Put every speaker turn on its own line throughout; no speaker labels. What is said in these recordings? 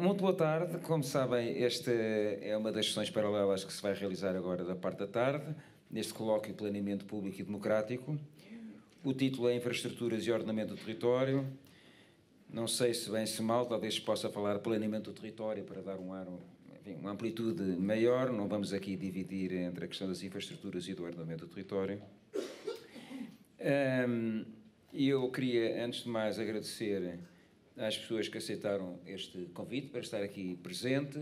Muito boa tarde. Como sabem, esta é uma das sessões paralelas que se vai realizar agora da parte da tarde, neste colóquio Planeamento Público e Democrático. O título é Infraestruturas e Ordenamento do Território. Não sei se bem se mal, talvez possa falar planeamento do território para dar um ar, enfim, uma amplitude maior. Não vamos aqui dividir entre a questão das infraestruturas e do ordenamento do território. Um, eu queria, antes de mais, agradecer às pessoas que aceitaram este convite para estar aqui presente.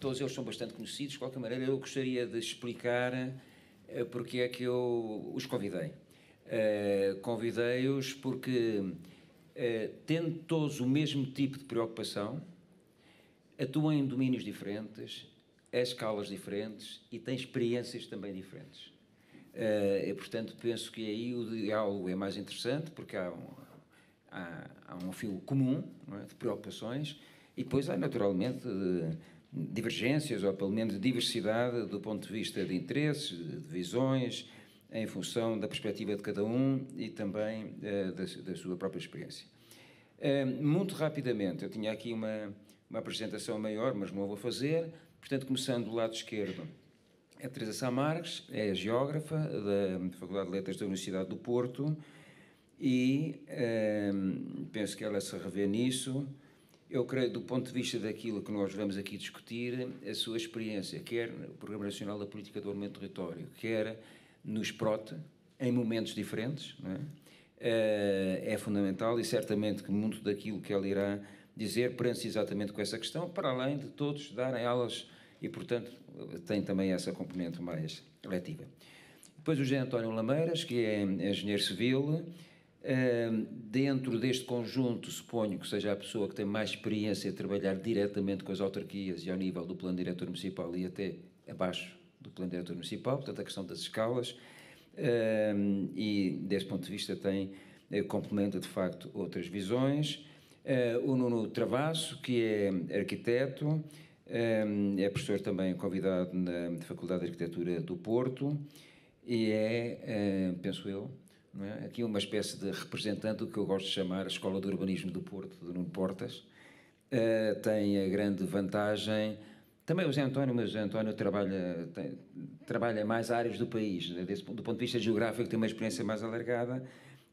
todos eles são bastante conhecidos, de qualquer maneira, eu gostaria de explicar eh, porque é que eu os convidei. Eh, convidei-os porque, eh, tendo todos o mesmo tipo de preocupação, atuam em domínios diferentes, a escalas diferentes e têm experiências também diferentes. Uh, e, portanto, penso que aí o diálogo é mais interessante, porque há, há, há um fio comum é? de preocupações e depois há naturalmente divergências ou pelo menos diversidade do ponto de vista de interesses, de visões, em função da perspectiva de cada um e também uh, da, da, sua própria experiência. Uh, muito rapidamente, eu tinha aqui uma, uma apresentação maior, mas não a vou fazer, portanto, começando do lado esquerdo. A Teresa Samarques é geógrafa da Faculdade de Letras da Universidade do Porto, e ehm, penso que ela se revê nisso. Eu creio, do ponto de vista daquilo que nós vamos aqui discutir, a sua experiência, quer no Programa Nacional da Política do Armamento Território, quer nos prote em momentos diferentes, é? Eh, é? fundamental e certamente que muito daquilo que ela irá dizer prende-se exatamente com essa questão, para além de todos darem aulas e, portanto, tem também essa componente mais letiva. Depois o José António Lameiras, que é engenheiro civil, dentro deste conjunto, suponho que seja a pessoa que tem mais experiência a trabalhar diretamente com as autarquias e ao nível do plano diretor municipal e até abaixo do plano diretor municipal, portanto, a questão das escalas, e desse ponto de vista tem, eh, complementa de facto outras visões. Ah, o Nuno Travasso, que é arquiteto, é professor também convidado na Faculdade de Arquitetura do Porto e é, penso eu, é? Aqui uma espécie de representante do que eu gosto de chamar a Escola de Urbanismo do Porto, do Nuno Portas. Uh, tem a grande vantagem. Também o Zé António, mas o Zé António trabalha, tem, trabalha mais áreas do país. Né? Desse, do ponto de vista geográfico, tem uma experiência mais alargada.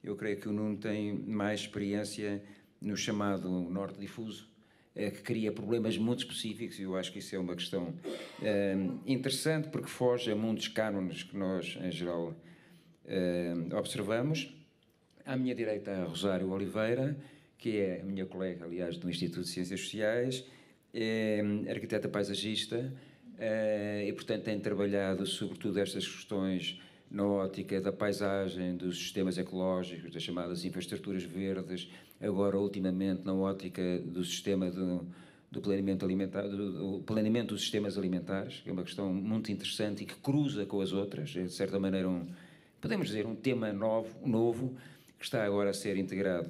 Eu creio que o Nuno tem mais experiência no chamado Norte Difuso, uh, que cria problemas muito específicos, e eu acho que isso é uma questão uh, interessante, porque foge a muitos cânones que nós, em geral, eh, observamos. À minha direita, a Rosário Oliveira, que é a minha colega, aliás, do Instituto de Ciências Sociais, é arquiteta paisagista eh, e, portanto, tem trabalhado sobretudo estas questões na ótica da paisagem, dos sistemas ecológicos, das chamadas infraestruturas verdes, agora ultimamente na ótica do sistema do, do planeamento alimentar, do, do planeamento dos sistemas alimentares, que é uma questão muito interessante e que cruza com as outras, é de certa maneira um, podemos dizer, um tema novo, novo que está agora a ser integrado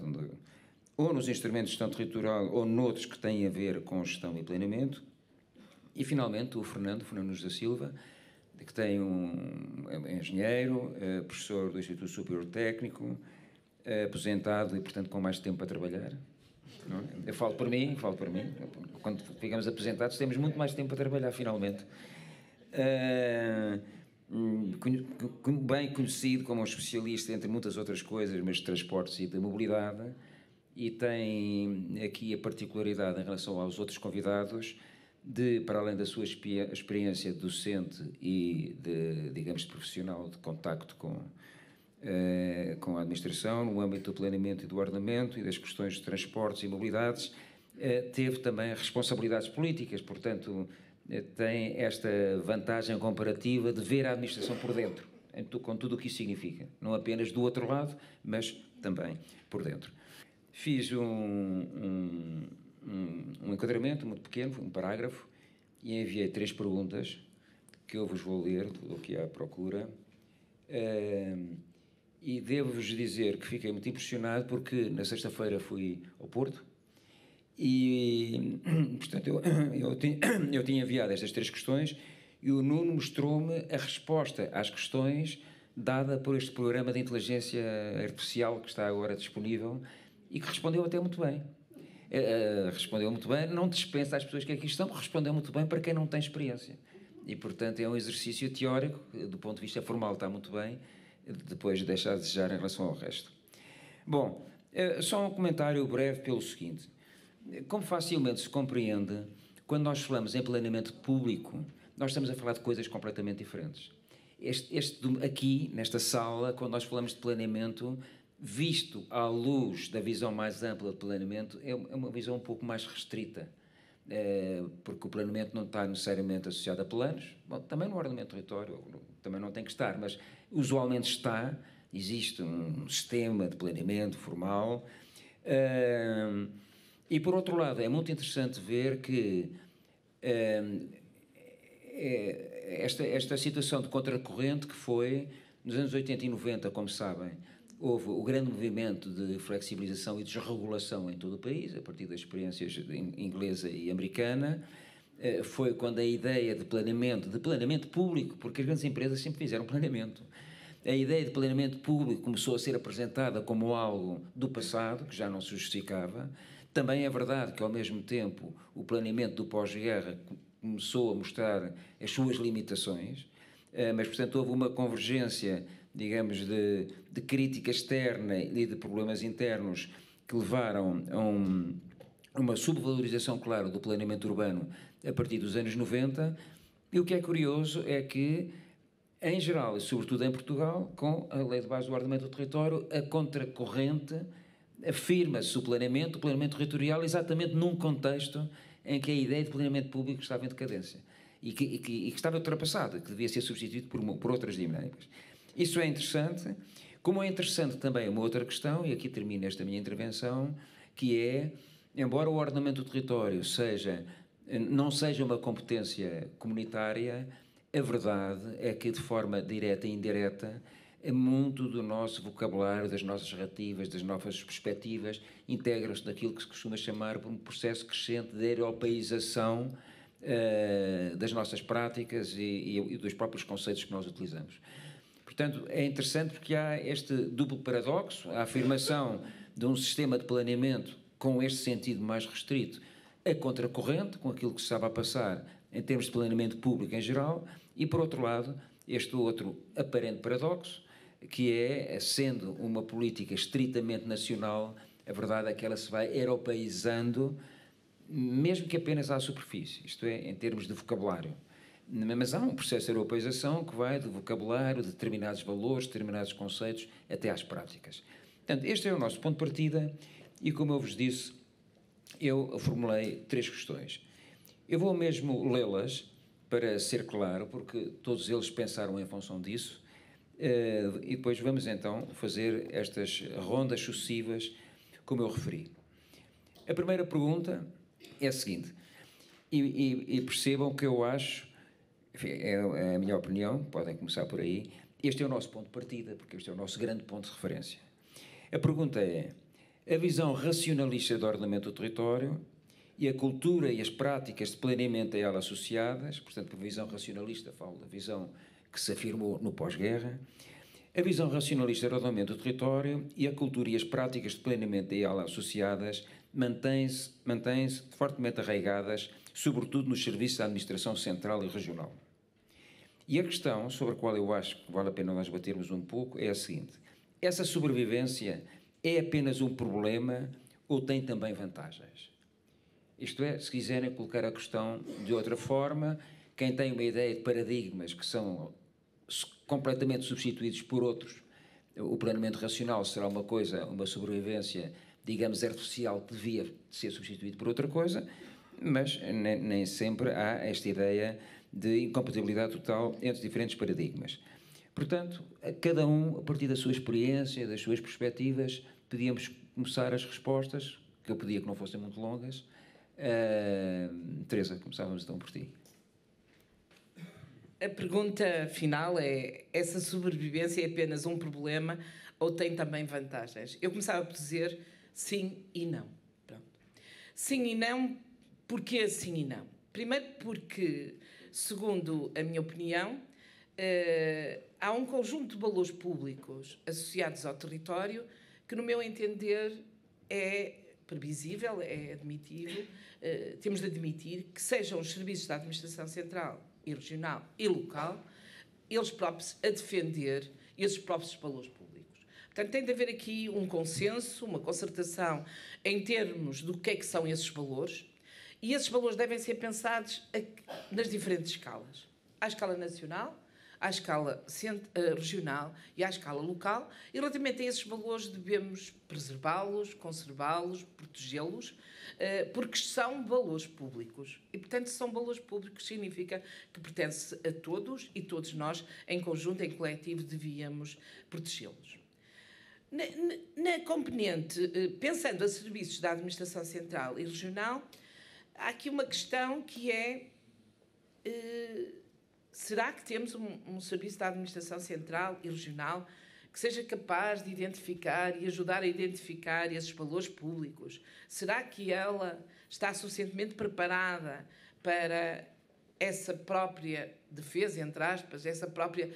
ou nos instrumentos de gestão territorial ou noutros que têm a ver com gestão e planeamento. E, finalmente, o Fernando, Fernando da Silva, que tem um é engenheiro, é professor do Instituto Superior Técnico, é aposentado e, portanto, com mais tempo para trabalhar. É? Eu falo por mim, falo por mim. Quando ficamos aposentados, temos muito mais tempo para trabalhar, finalmente. Uh, Hum, bem conhecido como um especialista, entre muitas outras coisas, mas de transportes e de mobilidade, e tem aqui a particularidade em relação aos outros convidados de, para além da sua experiência de docente e de, digamos, de profissional de contacto com, eh, com a administração, no âmbito do planeamento e do ordenamento e das questões de transportes e mobilidades, eh, teve também responsabilidades políticas, portanto, tem esta vantagem comparativa de ver a administração por dentro, com tudo o que isso significa. Não apenas do outro lado, mas também por dentro. Fiz um, um, um enquadramento muito pequeno, um parágrafo, e enviei três perguntas que eu vos vou ler, do que há é à procura. e devo-vos dizer que fiquei muito impressionado porque na sexta-feira fui ao Porto e, portanto, eu, eu, tinha, eu tinha enviado estas três questões e o Nuno mostrou-me a resposta às questões dada por este programa de inteligência artificial que está agora disponível e que respondeu até muito bem. Uh, respondeu muito bem, não dispensa as pessoas que aqui estão, respondeu muito bem para quem não tem experiência. E, portanto, é um exercício teórico, do ponto de vista formal está muito bem, depois deixa a desejar em relação ao resto. Bom, uh, só um comentário breve pelo seguinte como facilmente se compreende, quando nós falamos em planeamento público, nós estamos a falar de coisas completamente diferentes. Este, este, aqui, nesta sala, quando nós falamos de planeamento, visto à luz da visão mais ampla de planeamento, é, é uma visão um pouco mais restrita. É, porque o planeamento não está necessariamente associado a planos, Bom, também no ordenamento do território, também não tem que estar, mas usualmente está, existe um sistema de planeamento formal. É, e por outro lado, é muito interessante ver que hum, esta, esta situação de contracorrente que foi nos anos 80 e 90, como sabem, houve o grande movimento de flexibilização e desregulação em todo o país, a partir das experiências inglesa e americana. Eh, foi quando a ideia de planeamento, de planeamento público, porque as grandes empresas sempre fizeram planeamento, a ideia de planeamento público começou a ser apresentada como algo do passado, que já não se justificava, também é verdade que, ao mesmo tempo, o planeamento do pós-guerra começou a mostrar as suas limitações, eh, mas, portanto, houve uma convergência, digamos, de, de crítica externa e de problemas internos que levaram a um, uma subvalorização, claro, do planeamento urbano a partir dos anos 90. E o que é curioso é que, em geral, e sobretudo em Portugal, com a Lei de Base do Ordenamento do Território, a contracorrente afirma-se o planeamento, o planeamento territorial, exatamente num contexto em que a ideia de planeamento público estava em decadência e que, e que, e que estava ultrapassada, que devia ser substituído por, por outras dinâmicas. Isso é interessante, como é interessante também uma outra questão, e aqui termina esta minha intervenção, que é, embora o ordenamento do território seja, não seja uma competência comunitária, a verdade é que, de forma direta e indireta, é muito do nosso vocabulário, das nossas narrativas, das nossas perspectivas, integram-se naquilo que se costuma chamar por um processo crescente de europeização uh, eh, das nossas práticas e, e, e, dos próprios conceitos que nós utilizamos. Portanto, é interessante porque há este duplo paradoxo, a afirmação de um sistema de planeamento com este sentido mais restrito, a contracorrente com aquilo que se estava a passar em termos de planeamento público em geral, e por outro lado, este outro aparente paradoxo que é, sendo uma política estritamente nacional, a verdade é que ela se vai europeizando, mesmo que apenas à superfície, isto é, em termos de vocabulário. Mas há um processo de europeização que vai do vocabulário, de determinados valores, determinados conceitos, até às práticas. Portanto, este é o nosso ponto de partida e, como eu vos disse, eu formulei três questões. Eu vou mesmo lê-las para ser claro, porque todos eles pensaram em função disso eh, e depois vamos então fazer estas rondas sucessivas, como eu referi. A primeira pergunta é a seguinte, e, e, e percebam que eu acho, enfim, é, é a minha opinião, podem começar por aí, este é o nosso ponto de partida, porque este é o nosso grande ponto de referência. A pergunta é: a visão racionalista do ordenamento do território e a cultura e as práticas de planeamento a ela associadas, portanto, por visão racionalista, falo da visão que se afirmou no pós-guerra, a visão racionalista do aumento do território e a cultura e as práticas de planeamento a ela associadas mantêm-se mantém fortemente arraigadas, sobretudo nos serviços da administração central e regional. E a questão sobre a qual eu acho que vale a pena nós batermos um pouco é a seguinte: essa sobrevivência é apenas um problema ou tem também vantagens? Isto é, se quiserem colocar a questão de outra forma, quem tem uma ideia de paradigmas que são completamente substituídos por outros. O planeamento racional será uma coisa, uma sobrevivência, digamos, artificial que devia ser substituído por outra coisa, mas nem, nem sempre há esta ideia de incompatibilidade total entre diferentes paradigmas. Portanto, a cada um, a partir da sua experiência, das suas perspectivas, podíamos começar as respostas, que eu podia que não fossem muito longas. Uh, Teresa, começávamos então por ti.
A pergunta final é: essa sobrevivência é apenas um problema ou tem também vantagens? Eu começava por dizer sim e não. Pronto. Sim e não, Porque sim e não? Primeiro, porque, segundo a minha opinião, eh, há um conjunto de valores públicos associados ao território que, no meu entender, é previsível, é admitível, eh, temos de admitir que sejam os serviços da administração central e regional e local, eles próprios a defender esses próprios valores públicos. Portanto, tem de haver aqui um consenso, uma concertação em termos do que é que são esses valores, e esses valores devem ser pensados nas diferentes escalas. À escala nacional, à escala eh, regional e à escala local. E relativamente a esses valores, devemos preservá-los, conservá-los, protegê-los, eh, porque são valores públicos. E, portanto, se são valores públicos, significa que pertence a todos e todos nós, em conjunto, em coletivo, devíamos protegê-los. Na, na, componente, eh, pensando a serviços da administração central e regional, há aqui uma questão que é será que temos um, um serviço da administração central e regional que seja capaz de identificar e ajudar a identificar esses valores públicos? Será que ela está suficientemente preparada para essa própria defesa, entre aspas, essa própria.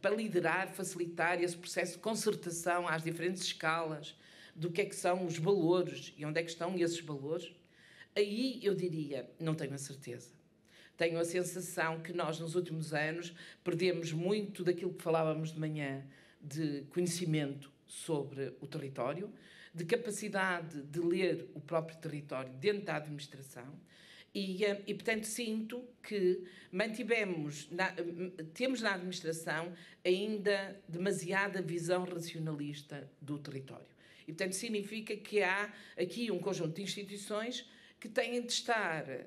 para liderar, facilitar esse processo de concertação às diferentes escalas do que é que são os valores e onde é que estão esses valores? Aí eu diria, não tenho a certeza tenho a sensação que nós, nos últimos anos, perdemos muito daquilo que falávamos de manhã de conhecimento sobre o território, de capacidade de ler o próprio território dentro da administração. E, eh, e portanto, sinto que mantivemos, na, temos na administração ainda demasiada visão racionalista do território. E, portanto, significa que há aqui um conjunto de instituições que têm de estar, eh,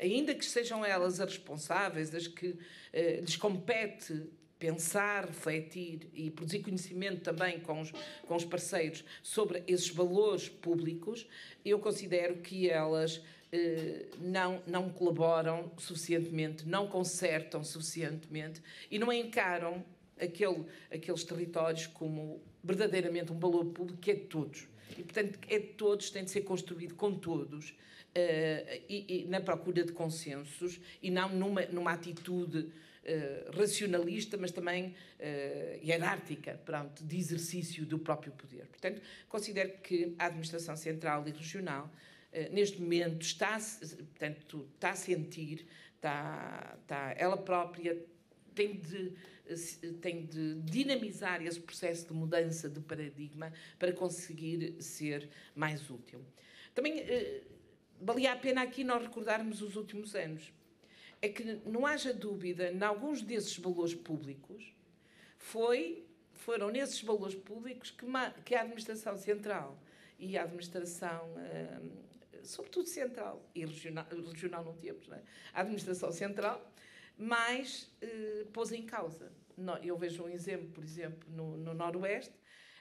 ainda que sejam elas as responsáveis, as que eh, lhes compete pensar, refletir e produzir conhecimento também com os, com os parceiros sobre esses valores públicos, eu considero que elas eh, não, não colaboram suficientemente, não consertam suficientemente e não encaram aquele, aqueles territórios como verdadeiramente um valor público que é de todos. E, portanto, é de todos, tem de ser construído com todos Uh, e, e, na procura de consensos e não numa, numa atitude uh, racionalista, mas também uh, hierárquica, pronto, de exercício do próprio poder. Portanto, considero que a administração central e regional neste momento está, portanto, está a sentir, está, está ela própria tem de, tem de dinamizar esse processo de mudança de paradigma para conseguir ser mais útil. Também valia a pena aqui nós recordarmos os últimos anos. É que não haja dúvida, em alguns desses valores públicos, foi, foram nesses valores públicos que, que a Administração Central e a Administração, hum, sobretudo Central e regional, regional não temos, não é? a Administração Central, mais uh, eh, pôs em causa. Eu vejo um exemplo, por exemplo, no, no Noroeste,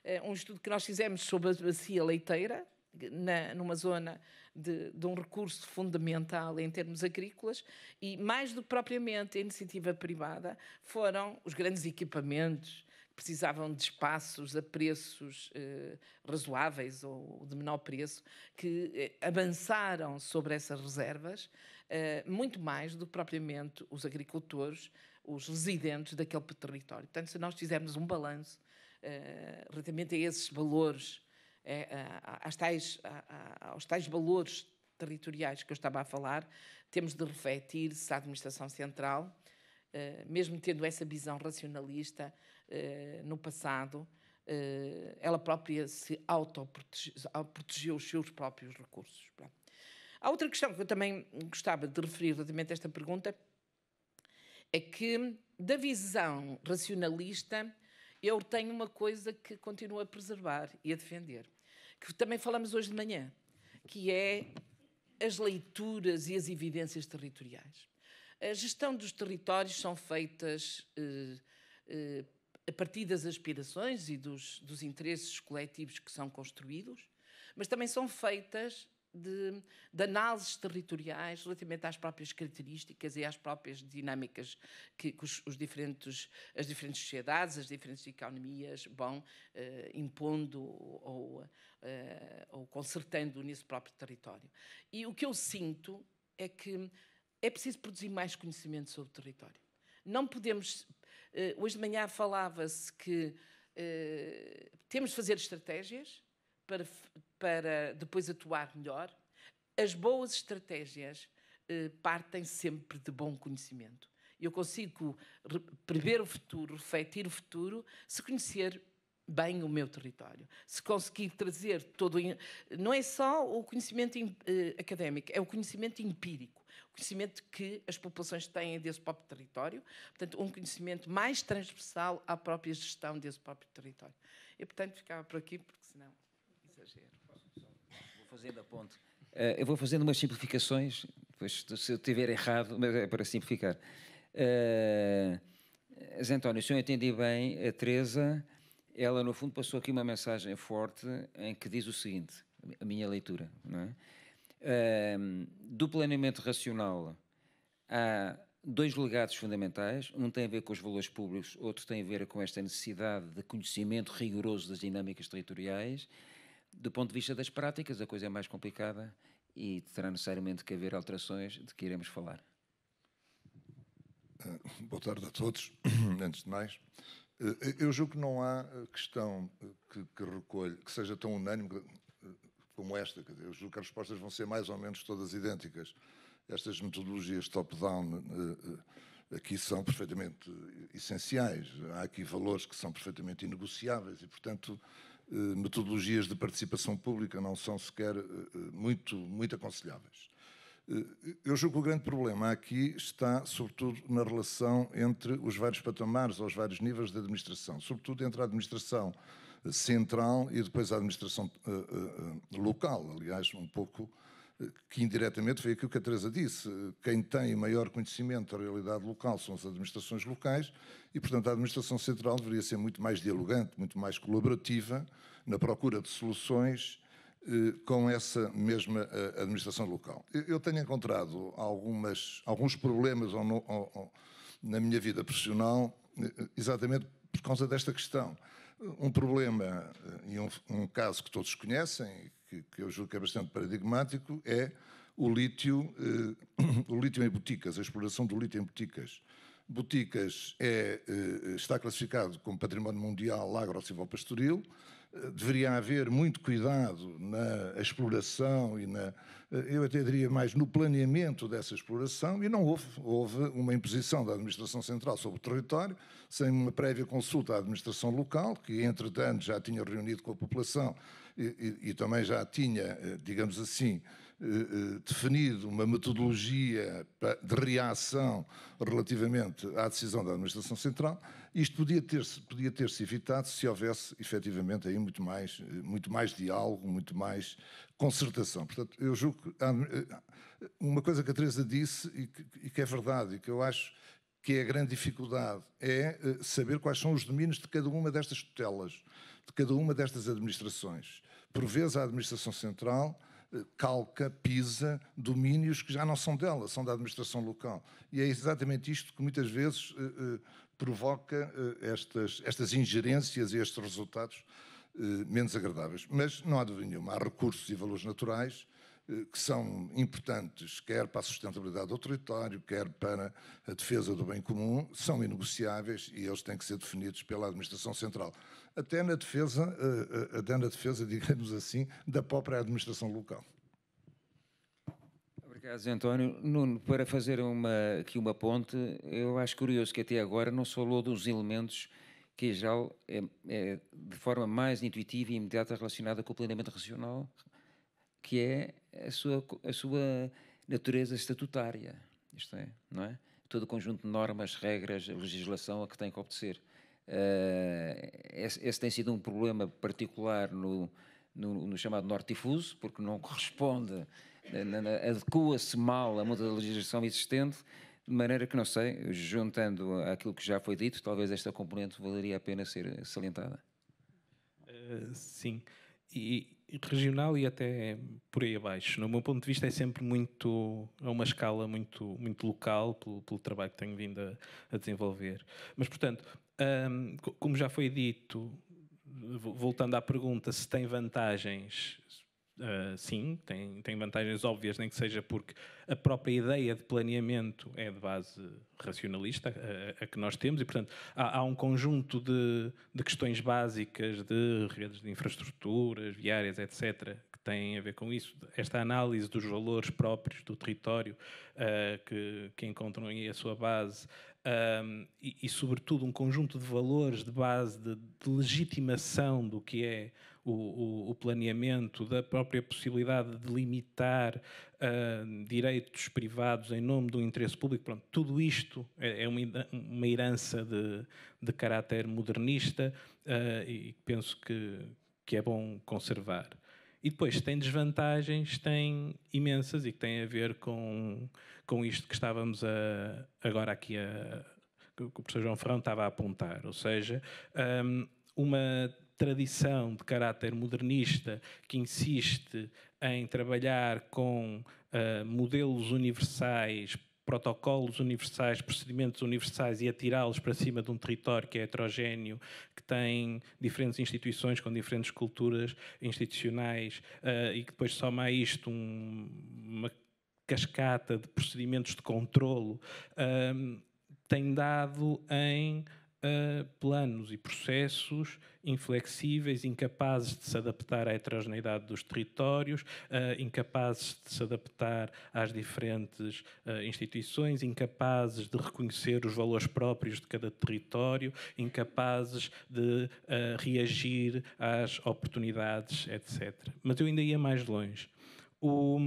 eh, um estudo que nós fizemos sobre a bacia leiteira, na, numa zona de, de um recurso fundamental em termos agrícolas e, mais do que propriamente a iniciativa privada, foram os grandes equipamentos que precisavam de espaços a preços eh, razoáveis ou de menor preço, que eh, avançaram sobre essas reservas eh, muito mais do que propriamente os agricultores, os residentes daquele território. Portanto, se nós fizermos um balanço eh, relativamente a esses valores é, às tais, aos tais valores territoriais que eu estava a falar, temos de refletir se a administração central, eh, mesmo tendo essa visão racionalista eh, no passado, eh, ela própria se autoprotegeu os seus próprios recursos. A outra questão que eu também gostava de referir relativamente a esta pergunta é que, da visão racionalista, eu tenho uma coisa que continuo a preservar e a defender, que também falamos hoje de manhã, que é as leituras e as evidências territoriais. A gestão dos territórios são feitas eh, eh, a partir das aspirações e dos, dos interesses coletivos que são construídos, mas também são feitas de, de, análises territoriais relativamente às próprias características e às próprias dinâmicas que, que os, os, diferentes, as diferentes sociedades, as diferentes economias vão eh, impondo ou, eh, ou consertando nesse próprio território. E o que eu sinto é que é preciso produzir mais conhecimento sobre o território. Não podemos. Eh, hoje de manhã falava-se que temos de fazer estratégias para, para depois atuar melhor. As boas estratégias eh, partem sempre de bom conhecimento. Eu consigo prever o futuro, refletir o futuro, se conhecer bem o meu território. Se conseguir trazer todo. Não é só o conhecimento eh, académico, é o conhecimento empírico, o conhecimento que as populações têm desse próprio território, portanto, um conhecimento mais transversal à própria gestão desse próprio território. E, portanto, ficava por aqui, porque senão exagero. Vou fazendo a
Uh, eu vou fazendo umas simplificações, depois se eu tiver errado, mas é para simplificar. Uh, Zé António, se eu entendi bem, a Teresa, ela no fundo passou aqui uma mensagem forte em que diz o seguinte, a minha leitura, é? uh, do planeamento racional há dois legados fundamentais, um tem a ver com os valores públicos, outro tem a ver com esta necessidade de conhecimento rigoroso das dinâmicas territoriais do ponto de vista das práticas, a coisa é mais complicada e terá necessariamente que haver
alterações de que iremos falar. Ah, boa tarde a todos, antes de mais. Eh, eu julgo que não há eh, questão eh, que, que que seja tão unânime como esta. Eu julgo que as respostas vão ser mais ou menos todas idênticas. Estas metodologias top-down aqui são perfeitamente essenciais. Há aqui valores que são perfeitamente inegociáveis e, portanto, eh, metodologias de participação pública não são sequer eh, eh, muito, muito aconselháveis. Eu julgo que o grande problema aqui está, sobretudo, na relação entre os vários patamares ou os vários níveis de administração, sobretudo entre a administração central e depois a administração local. Aliás, um pouco que indiretamente foi aquilo que a Teresa disse. Quem tem maior conhecimento da realidade local são as administrações locais e, portanto, a administração central deveria ser muito mais dialogante, muito mais colaborativa na procura de soluções eh, com essa mesma eh, administração local. Eu tenho encontrado algumas, alguns problemas na minha vida profissional eh, exatamente por causa desta questão. Um problema eh, e um, um caso que todos conhecem, que, que eu julgo que é bastante paradigmático, é o lítio, eh, o lítio em boticas, a exploração do lítio em boticas. Boticas é, eh, está classificado como património mundial agro-silvopastoril, pastoril deveria haver muito cuidado na exploração e na, eh, eu até diria mais, no planeamento dessa exploração, e não houve. Houve uma imposição da Administração Central sobre o território, sem uma prévia consulta à Administração Local, que entretanto já tinha reunido com a população e, e, e também já tinha, eh, digamos assim, eh, eh, definido uma metodologia de reação relativamente à decisão da Administração Central, isto podia ter-se podia ter -se evitado se houvesse efetivamente aí muito mais, eh, muito mais diálogo, muito mais concertação. Portanto, eu julgo que uma coisa que a Teresa disse e que, e que é verdade e que eu acho que é a grande dificuldade, é saber quais são os domínios de cada uma destas tutelas, de cada uma destas administrações. Por vezes a Administração Central calca, pisa domínios que já não são dela, são da administração local. E é exatamente isto que muitas vezes eh, eh, provoca eh, estas, estas ingerências e estes resultados menos agradáveis. Mas não há dúvida nenhuma, há recursos e valores naturais que são importantes, quer para a sustentabilidade do território, quer para a defesa do bem comum, são inegociáveis e eles têm que ser definidos pela administração central até na defesa, eh, eh, até na defesa, digamos assim, da própria administração local. Obrigado,
António. Nuno, para fazer uma, aqui uma ponte, eu acho curioso que até agora não se falou dos elementos que em geral é, é, de forma mais intuitiva e imediata relacionada com o planeamento regional, que é a sua, a sua natureza estatutária, isto é, não é? Todo o conjunto de normas, regras, legislação a que tem que obedecer. Eh, esse, esse, tem sido um problema particular no, no, no chamado norte difuso, porque não corresponde, eh, adequa-se mal a muita legislação existente, de maneira que não sei, juntando aquilo que já foi dito, talvez esta componente valeria a pena ser salientada.
Eh, sim. E, regional e até por aí abaixo. No meu ponto de vista é sempre muito a é uma escala muito muito local pelo, pelo trabalho que tenho vindo a, a, desenvolver. Mas portanto um, como já foi dito, voltando à pergunta se tem vantagens, uh, sim, tem, tem vantagens óbvias, nem que seja porque a própria ideia de planeamento é de base racionalista, a, a que nós temos, e portanto há, há um conjunto de, de, questões básicas de redes de infraestruturas, viárias, etc., que têm a ver com isso. Esta análise dos valores próprios do território uh, que, que encontram aí a sua base, um, e, e, sobretudo, um conjunto de valores de base de, de legitimação do que é o, o, o, planeamento, da própria possibilidade de limitar uh, direitos privados em nome do interesse público. Pronto, tudo isto é, é uma, uma, herança de, de caráter modernista uh, e penso que, que é bom conservar. E depois tem desvantagens, tem imensas e que têm a ver com, com isto que estávamos a, agora aqui a, que o professor João Ferrão estava a apontar, ou seja, um, uma tradição de caráter modernista que insiste em trabalhar com uh, modelos universais protocolos universais, procedimentos universais e atirá-los para cima de um território que é heterogéneo, que tem diferentes instituições com diferentes culturas institucionais uh, e que depois soma a isto um, uma cascata de procedimentos de controlo um, tem dado em uh, planos e processos inflexíveis, incapazes de se adaptar à heterogeneidade dos territórios, uh, incapazes de se adaptar às diferentes uh, instituições, incapazes de reconhecer os valores próprios de cada território, incapazes de uh, reagir às oportunidades, etc. Mas eu ainda ia mais longe. O,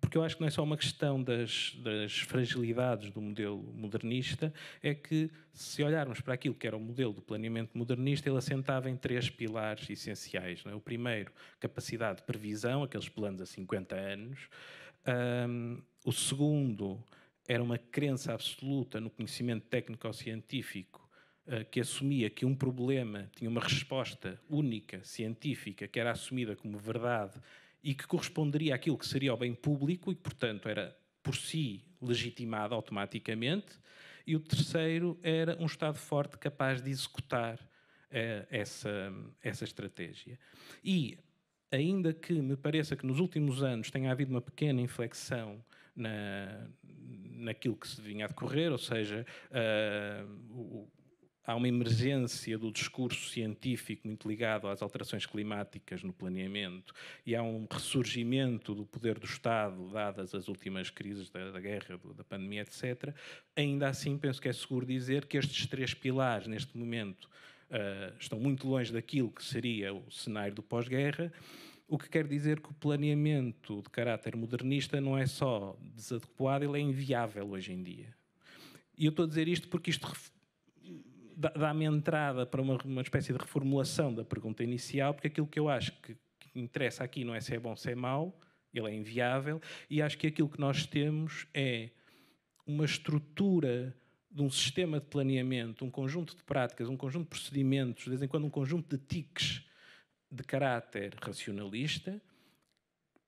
porque eu acho que não é só uma questão das, das, fragilidades do modelo modernista, é que se olharmos para aquilo que era o modelo do planeamento modernista, ele assentava em três pilares essenciais. É? O primeiro, capacidade de previsão, aqueles planos a 50 anos. Um, o segundo era uma crença absoluta no conhecimento técnico-científico ah, que assumia que um problema tinha uma resposta única, científica, que era assumida como verdade e que corresponderia àquilo que seria o bem público e, portanto, era por si legitimado automaticamente. E o terceiro era um Estado forte capaz de executar eh, essa, essa estratégia. E, ainda que me pareça que nos últimos anos tenha havido uma pequena inflexão na, naquilo que se vinha a decorrer, ou seja, uh, o, há uma emergência do discurso científico muito ligado às alterações climáticas no planeamento e há um ressurgimento do poder do Estado, dadas as últimas crises da, da guerra, da pandemia, etc. Ainda assim, penso que é seguro dizer que estes três pilares, neste momento, uh, estão muito longe daquilo que seria o cenário do pós-guerra. O que quer dizer que o planeamento de caráter modernista não é só desadequado, ele é inviável hoje em dia. E eu estou a dizer isto porque isto dá-me entrada para uma, uma espécie de reformulação da pergunta inicial, porque aquilo que eu acho que, que interessa aqui não é se é bom, se é mau, ele é inviável, e acho que aquilo que nós temos é uma estrutura de um sistema de planeamento, um conjunto de práticas, um conjunto de procedimentos, de vez em quando um conjunto de tiques de caráter racionalista,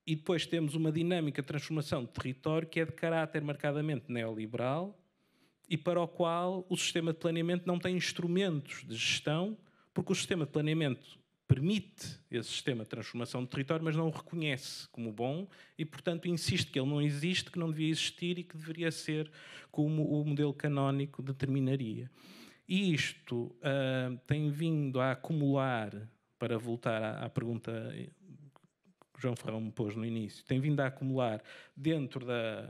e depois temos uma dinâmica de transformação de território que é de caráter marcadamente neoliberal, e para o qual o sistema de planeamento não tem instrumentos de gestão, porque o sistema de planeamento permite esse sistema de transformação do território, mas não o reconhece como bom e, portanto, insiste que ele não existe, que não devia existir e que deveria ser como o modelo canónico determinaria. E isto uh, tem vindo a acumular, para voltar à, à pergunta que o João Ferrão me pôs no início, tem vindo a acumular dentro da,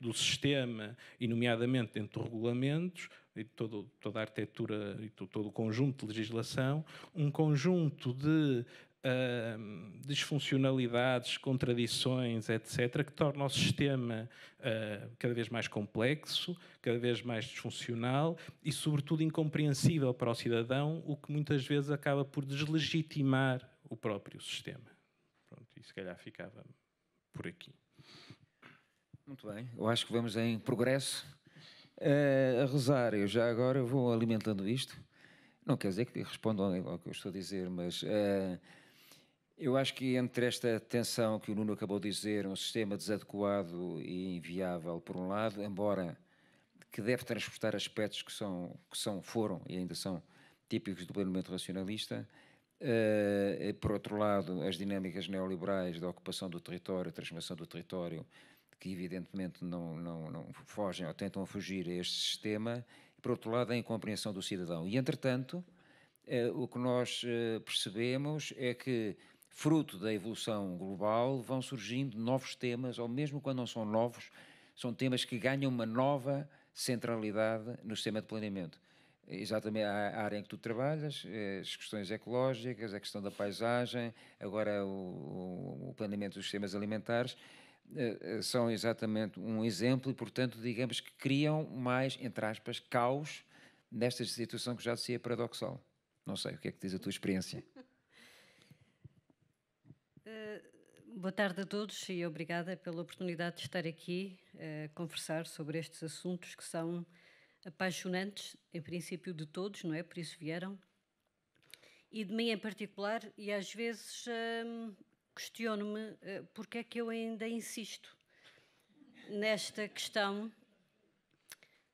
do sistema, e nomeadamente dentro de regulamentos, e todo, toda a arquitetura e todo, todo o conjunto de legislação, um conjunto de uh, disfuncionalidades, contradições, etc., que torna o sistema uh, cada vez mais complexo, cada vez mais disfuncional e, sobretudo, incompreensível para o cidadão, o que muitas vezes acaba por deslegitimar
o próprio sistema. E se calhar ficava por aqui. Muito bem, eu acho que vamos em progresso. Uh, a rezar, eu já agora vou alimentando isto. Não quer dizer que respondam ao que eu estou a dizer, mas uh, eu acho que entre esta tensão que o Nuno acabou de dizer, um sistema desadequado e inviável, por um lado, embora que deve transportar aspectos que são, que são, foram e ainda são típicos do planeamento racionalista, eh, por outro lado, as dinâmicas neoliberais da ocupação do território, transformação do território, que evidentemente não, não, não fogem ou tentam fugir a este sistema, e por outro lado, a incompreensão do cidadão. E, entretanto, eh, o que nós eh, percebemos é que, fruto da evolução global, vão surgindo novos temas, ou mesmo quando não são novos, são temas que ganham uma nova centralidade no sistema de planeamento exatamente a área em que tu trabalhas, eh, as questões ecológicas, a questão da paisagem, agora o, o planeamento dos sistemas alimentares, eh, eh, são exatamente um exemplo e, portanto, digamos que criam mais, entre aspas, caos nesta situação que já se é paradoxal. Não sei, o que é que diz a tua experiência?
boa tarde a todos e obrigada pela oportunidade de estar aqui a conversar sobre estes assuntos que são apaixonantes, em princípio de todos, não é? Por isso vieram. E de mim em particular, e às vezes hum, questiono-me eh, porque é que eu ainda insisto nesta questão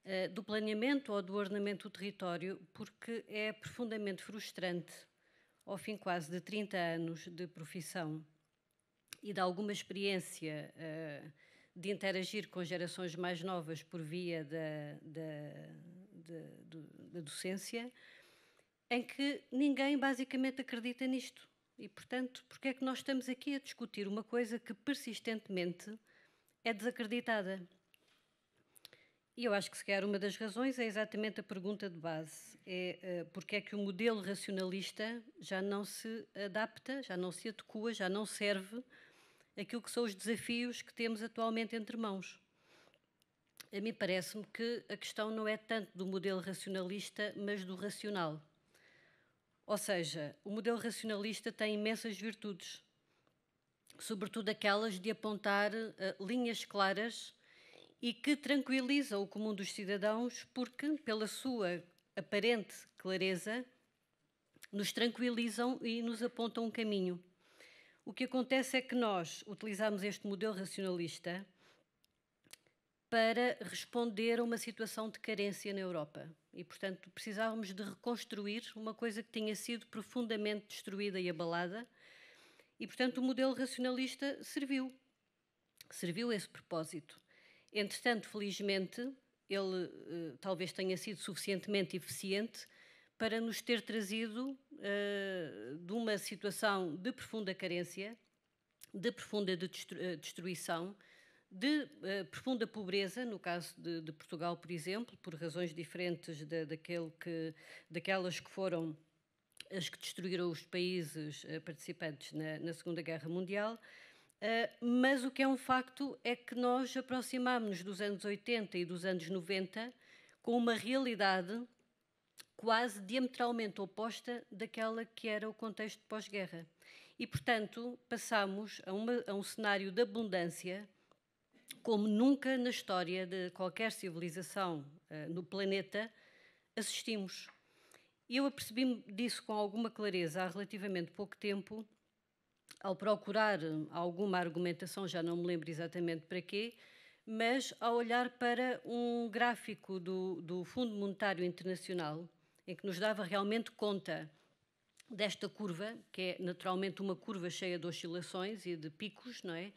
eh, do planeamento ou do ordenamento do território, porque é profundamente frustrante, ao fim quase de 30 anos de profissão e de alguma experiência. Uh, de interagir com gerações mais novas por via da, da, da, da docência, em que ninguém basicamente acredita nisto. E, portanto, porque é que nós estamos aqui a discutir uma coisa que persistentemente é desacreditada? E eu acho que, se calhar, uma das razões é exatamente a pergunta de base: é uh, porque é que o modelo racionalista já não se adapta, já não se adequa, já não serve aquilo que são os desafios que temos atualmente entre mãos. A mim parece-me que a questão não é tanto do modelo racionalista, mas do racional. Ou seja, o modelo racionalista tem imensas virtudes, sobretudo aquelas de apontar uh, linhas claras e que tranquilizam o comum dos cidadãos, porque, pela sua aparente clareza, nos tranquilizam e nos apontam um caminho. O que acontece é que nós utilizamos este modelo racionalista para responder a uma situação de carência na Europa. E, portanto, precisávamos de reconstruir uma coisa que tinha sido profundamente destruída e abalada. E, portanto, o modelo racionalista serviu. Serviu esse propósito. Entretanto, felizmente, ele eh, talvez tenha sido suficientemente eficiente para nos ter trazido uh, de uma situação de profunda carência, de profunda eh, destruição, de uh, profunda pobreza, no caso de, de, Portugal, por exemplo, por razões diferentes daquele que, daquelas que foram as que destruíram os países uh, participantes na, na, Segunda Guerra Mundial. Uh, mas o que é um facto é que nós aproximámos-nos dos anos 80 e dos anos 90 com uma realidade quase diametralmente oposta daquela que era o contexto pós-guerra. E, portanto, passamos a, uma, a um cenário de abundância como nunca na história de qualquer civilização uh, no planeta assistimos. E eu apercebi disso com alguma clareza há relativamente pouco tempo, ao procurar eh, alguma argumentação, já não me lembro exatamente para quê, mas ao olhar para um gráfico do, do Fundo Monetário Internacional em que nos dava realmente conta desta curva, que é naturalmente uma curva cheia de oscilações e de picos, não é?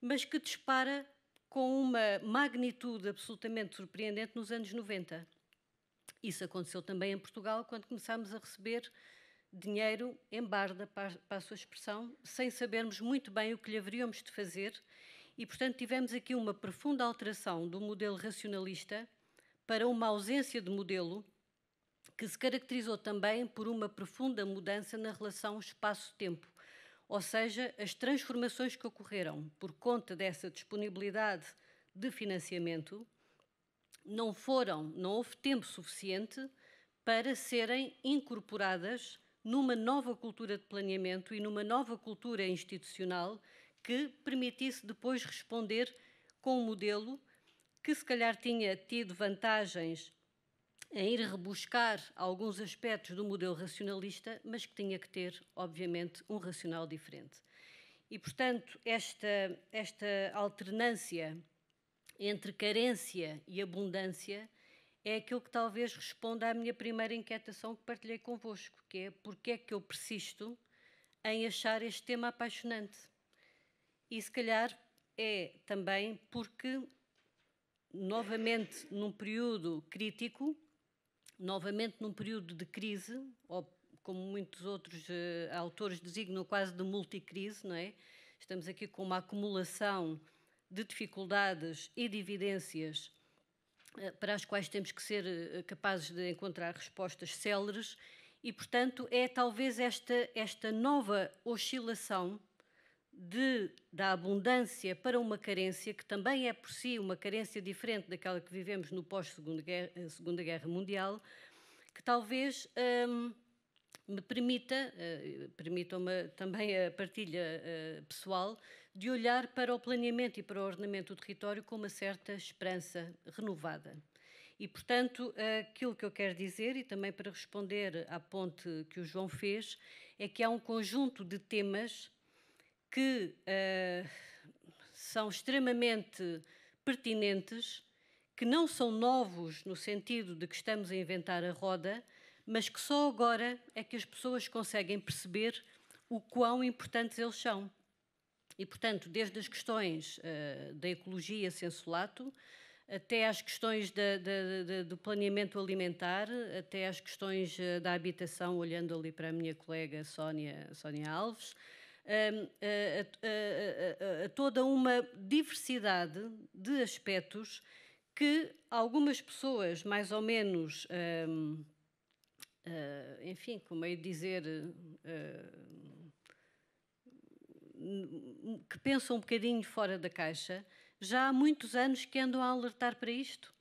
Mas que dispara com uma magnitude absolutamente surpreendente nos anos 90. Isso aconteceu também em Portugal quando começámos a receber dinheiro em barda, para a sua expressão, sem sabermos muito bem o que lhe haveríamos de fazer e, portanto, tivemos aqui uma profunda alteração do modelo racionalista para uma ausência de modelo que se caracterizou também por uma profunda mudança na relação espaço-tempo, ou seja, as transformações que ocorreram por conta dessa disponibilidade de financiamento não foram, não houve tempo suficiente para serem incorporadas numa nova cultura de planeamento e numa nova cultura institucional que permitisse depois responder com um modelo que se calhar tinha tido vantagens em ir rebuscar alguns aspectos do modelo racionalista, mas que tinha que ter, obviamente, um racional diferente. E, portanto, esta, esta alternância entre carência e abundância é aquilo que talvez responda à minha primeira inquietação que partilhei convosco, que é porque é que eu persisto em achar este tema apaixonante. E se calhar é também porque, novamente, num período crítico, novamente num período de crise, ou como muitos outros uh, autores designam, quase de multicrise, não é? Estamos aqui com uma acumulação de dificuldades e de evidências uh, para as quais temos que ser uh, capazes de encontrar respostas céleres e, portanto, é talvez esta, esta nova oscilação de, da abundância para uma carência, que também é por si uma carência diferente daquela que vivemos no pós-Segunda Guerra, eh, Segunda Guerra Mundial, que talvez hum, me permita, uh, eh, permitam-me também a partilha uh, pessoal, de olhar para o planeamento e para o ordenamento do território com uma certa esperança renovada. E, portanto, aquilo que eu quero dizer, e também para responder à ponte que o João fez, é que há um conjunto de temas que uh, são extremamente pertinentes, que não são novos no sentido de que estamos a inventar a roda, mas que só agora é que as pessoas conseguem perceber o quão importantes eles são. E, portanto, desde as questões uh, da ecologia sensolato, até às questões da, da, da, do planeamento alimentar, até às questões eh, da habitação, olhando ali para a minha colega Sónia, Sónia Alves, Hum, a, a, a, a toda uma diversidade de aspectos que algumas pessoas, mais ou menos, um, uh, hum, eh, enfim, como é dizer, uh, que pensam um bocadinho fora da caixa, já há muitos anos que andam a alertar para isto,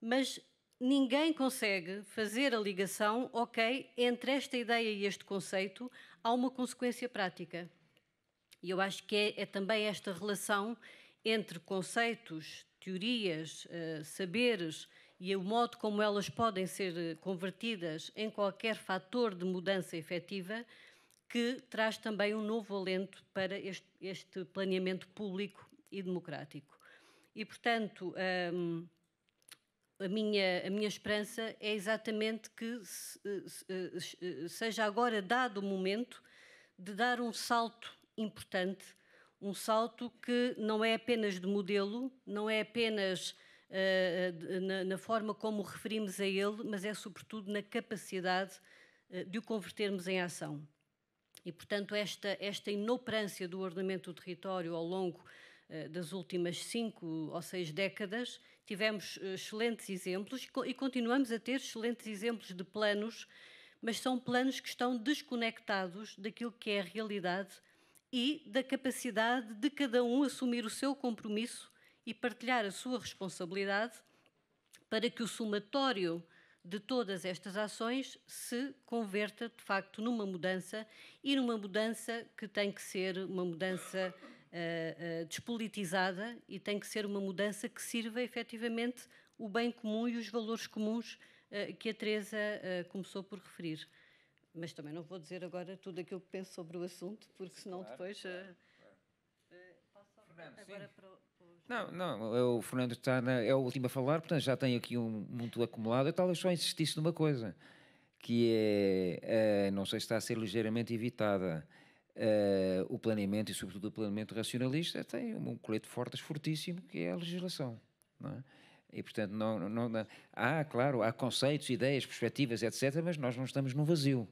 mas ninguém consegue fazer a ligação, ok, entre esta ideia e este conceito há uma consequência prática. E eu acho que é, é também esta relação entre conceitos, teorias, uh, saberes e o modo como elas podem ser eh, convertidas em qualquer fator de mudança efetiva que traz também um novo alento para este, este planeamento público e democrático. E, portanto, um, ehm, a minha, a minha esperança é exatamente que se, eh, se, se, seja agora dado o momento de dar um salto importante, um salto que não é apenas de modelo, não é apenas uh, na, na, forma como o referimos a ele, mas é sobretudo na capacidade uh, de o convertermos em ação. E, portanto, esta, esta inoperância do ordenamento do território ao longo eh, das últimas cinco ou seis décadas, tivemos excelentes exemplos e continuamos a ter excelentes exemplos de planos, mas são planos que estão desconectados daquilo que é a realidade e da capacidade de cada um assumir o seu compromisso e partilhar a sua responsabilidade para que o somatório de todas estas ações se converta de facto numa mudança e numa mudança que tem que ser uma mudança uh, uh, despolitizada e tem que ser uma mudança que sirva efetivamente o bem comum e os valores comuns uh, que a Teresa começou por referir. Mas também não vou dizer agora tudo aquilo que penso sobre o assunto, porque senão claro, depois. Claro, eh, claro. Uh, eh, passo Fernando, agora sim. para, o, Não,
não, é o Fernando está na, é o último a falar, portanto já tem aqui um muito acumulado. Eu talvez só insistisse numa coisa, que é, eh, não sei se está a ser ligeiramente evitada, o planeamento e sobretudo o planeamento racionalista tem um colete fortes fortíssimo que é a legislação, não é? E, portanto, não, não, não, há, claro, há conceitos, ideias, perspectivas, etc., mas nós não estamos num vazio.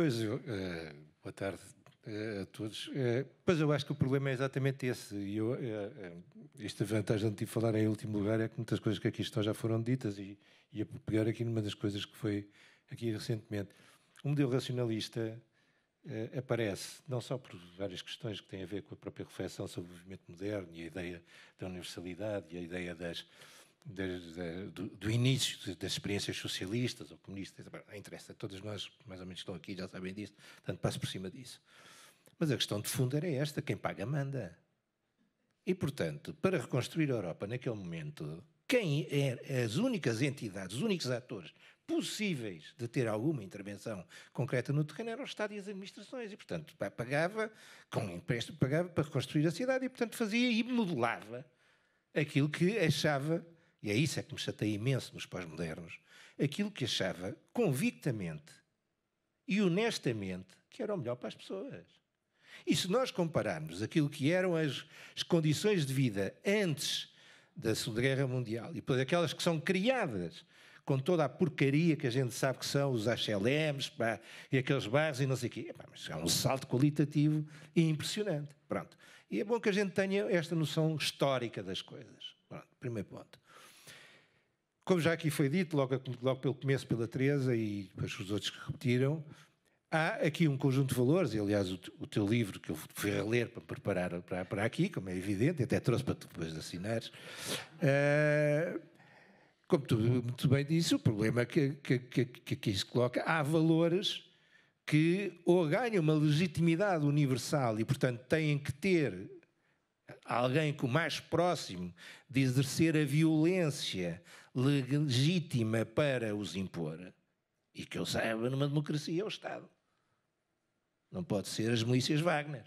Pois, eu, uh, boa tarde uh, a todos. Uh, pois eu acho que o problema é exatamente esse. E eu, esta vantagem de te falar em último lugar é que muitas coisas que aqui estão já foram ditas e, e a pegar aqui numa das coisas que foi aqui recentemente. O modelo racionalista aparece não só por várias questões que têm a ver com a própria reflexão sobre o movimento moderno e a ideia da universalidade e a ideia das de, do, do, início das experiências socialistas ou comunistas, interessa, todos nós mais ou menos estão aqui já sabem disso, portanto passo por cima disso. Mas a questão de fundo era esta: quem paga manda. E, portanto, para reconstruir a Europa naquele momento, quem eram as únicas entidades, os únicos atores possíveis de ter alguma intervenção concreta no terreno eram o Estado e as administrações. E, portanto, pagava com empréstimo, pagava para reconstruir a cidade e, portanto, fazia e modelava aquilo que achava e é isso é que me chateia imenso nos pós-modernos, aquilo que achava convictamente e honestamente que era o melhor para as pessoas. E se nós compararmos aquilo que eram as, as condições de vida antes da Segunda Guerra Mundial e por aquelas que são criadas com toda a porcaria que a gente sabe que são os HLMs pá, e aqueles bares e não sei o quê. Pá, mas é um salto qualitativo e impressionante. Pronto. E é bom que a gente tenha esta noção histórica das coisas. Pronto, primeiro ponto. Como já aqui foi dito, logo, logo pelo começo, pela Teresa e depois os outros que repetiram, há aqui um conjunto de valores, e aliás o, o teu livro que eu fui reler para preparar para, para aqui, como é evidente, até trouxe para depois assinares, uh, como tu muito bem disse, o problema que, que, que, que aqui se coloca, há valores que ou ganham uma legitimidade universal e, portanto, têm que ter alguém que o mais próximo de exercer a violência legítima para os impor, e que eu saiba, numa democracia é o Estado. Não pode ser as milícias Wagner.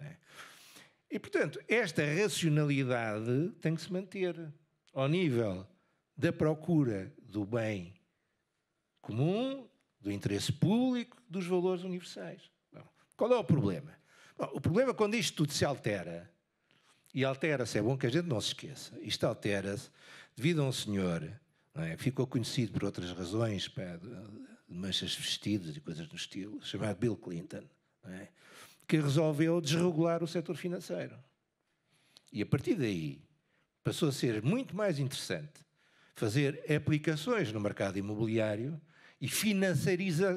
É? E, portanto, esta racionalidade tem que se manter ao nível da procura do bem comum, do interesse público, dos valores universais. Bom, qual é o problema? Bom, o problema, quando isto tudo se altera, e altera-se, é bom que a gente não se esqueça. Isto altera-se devido a um senhor, é? ficou conhecido por outras razões, pá, de manchas de vestidos e coisas do estilo, chamado Bill Clinton, é? que resolveu desregular o setor financeiro. E a partir daí passou a ser muito mais interessante fazer aplicações no mercado imobiliário e financiarizar,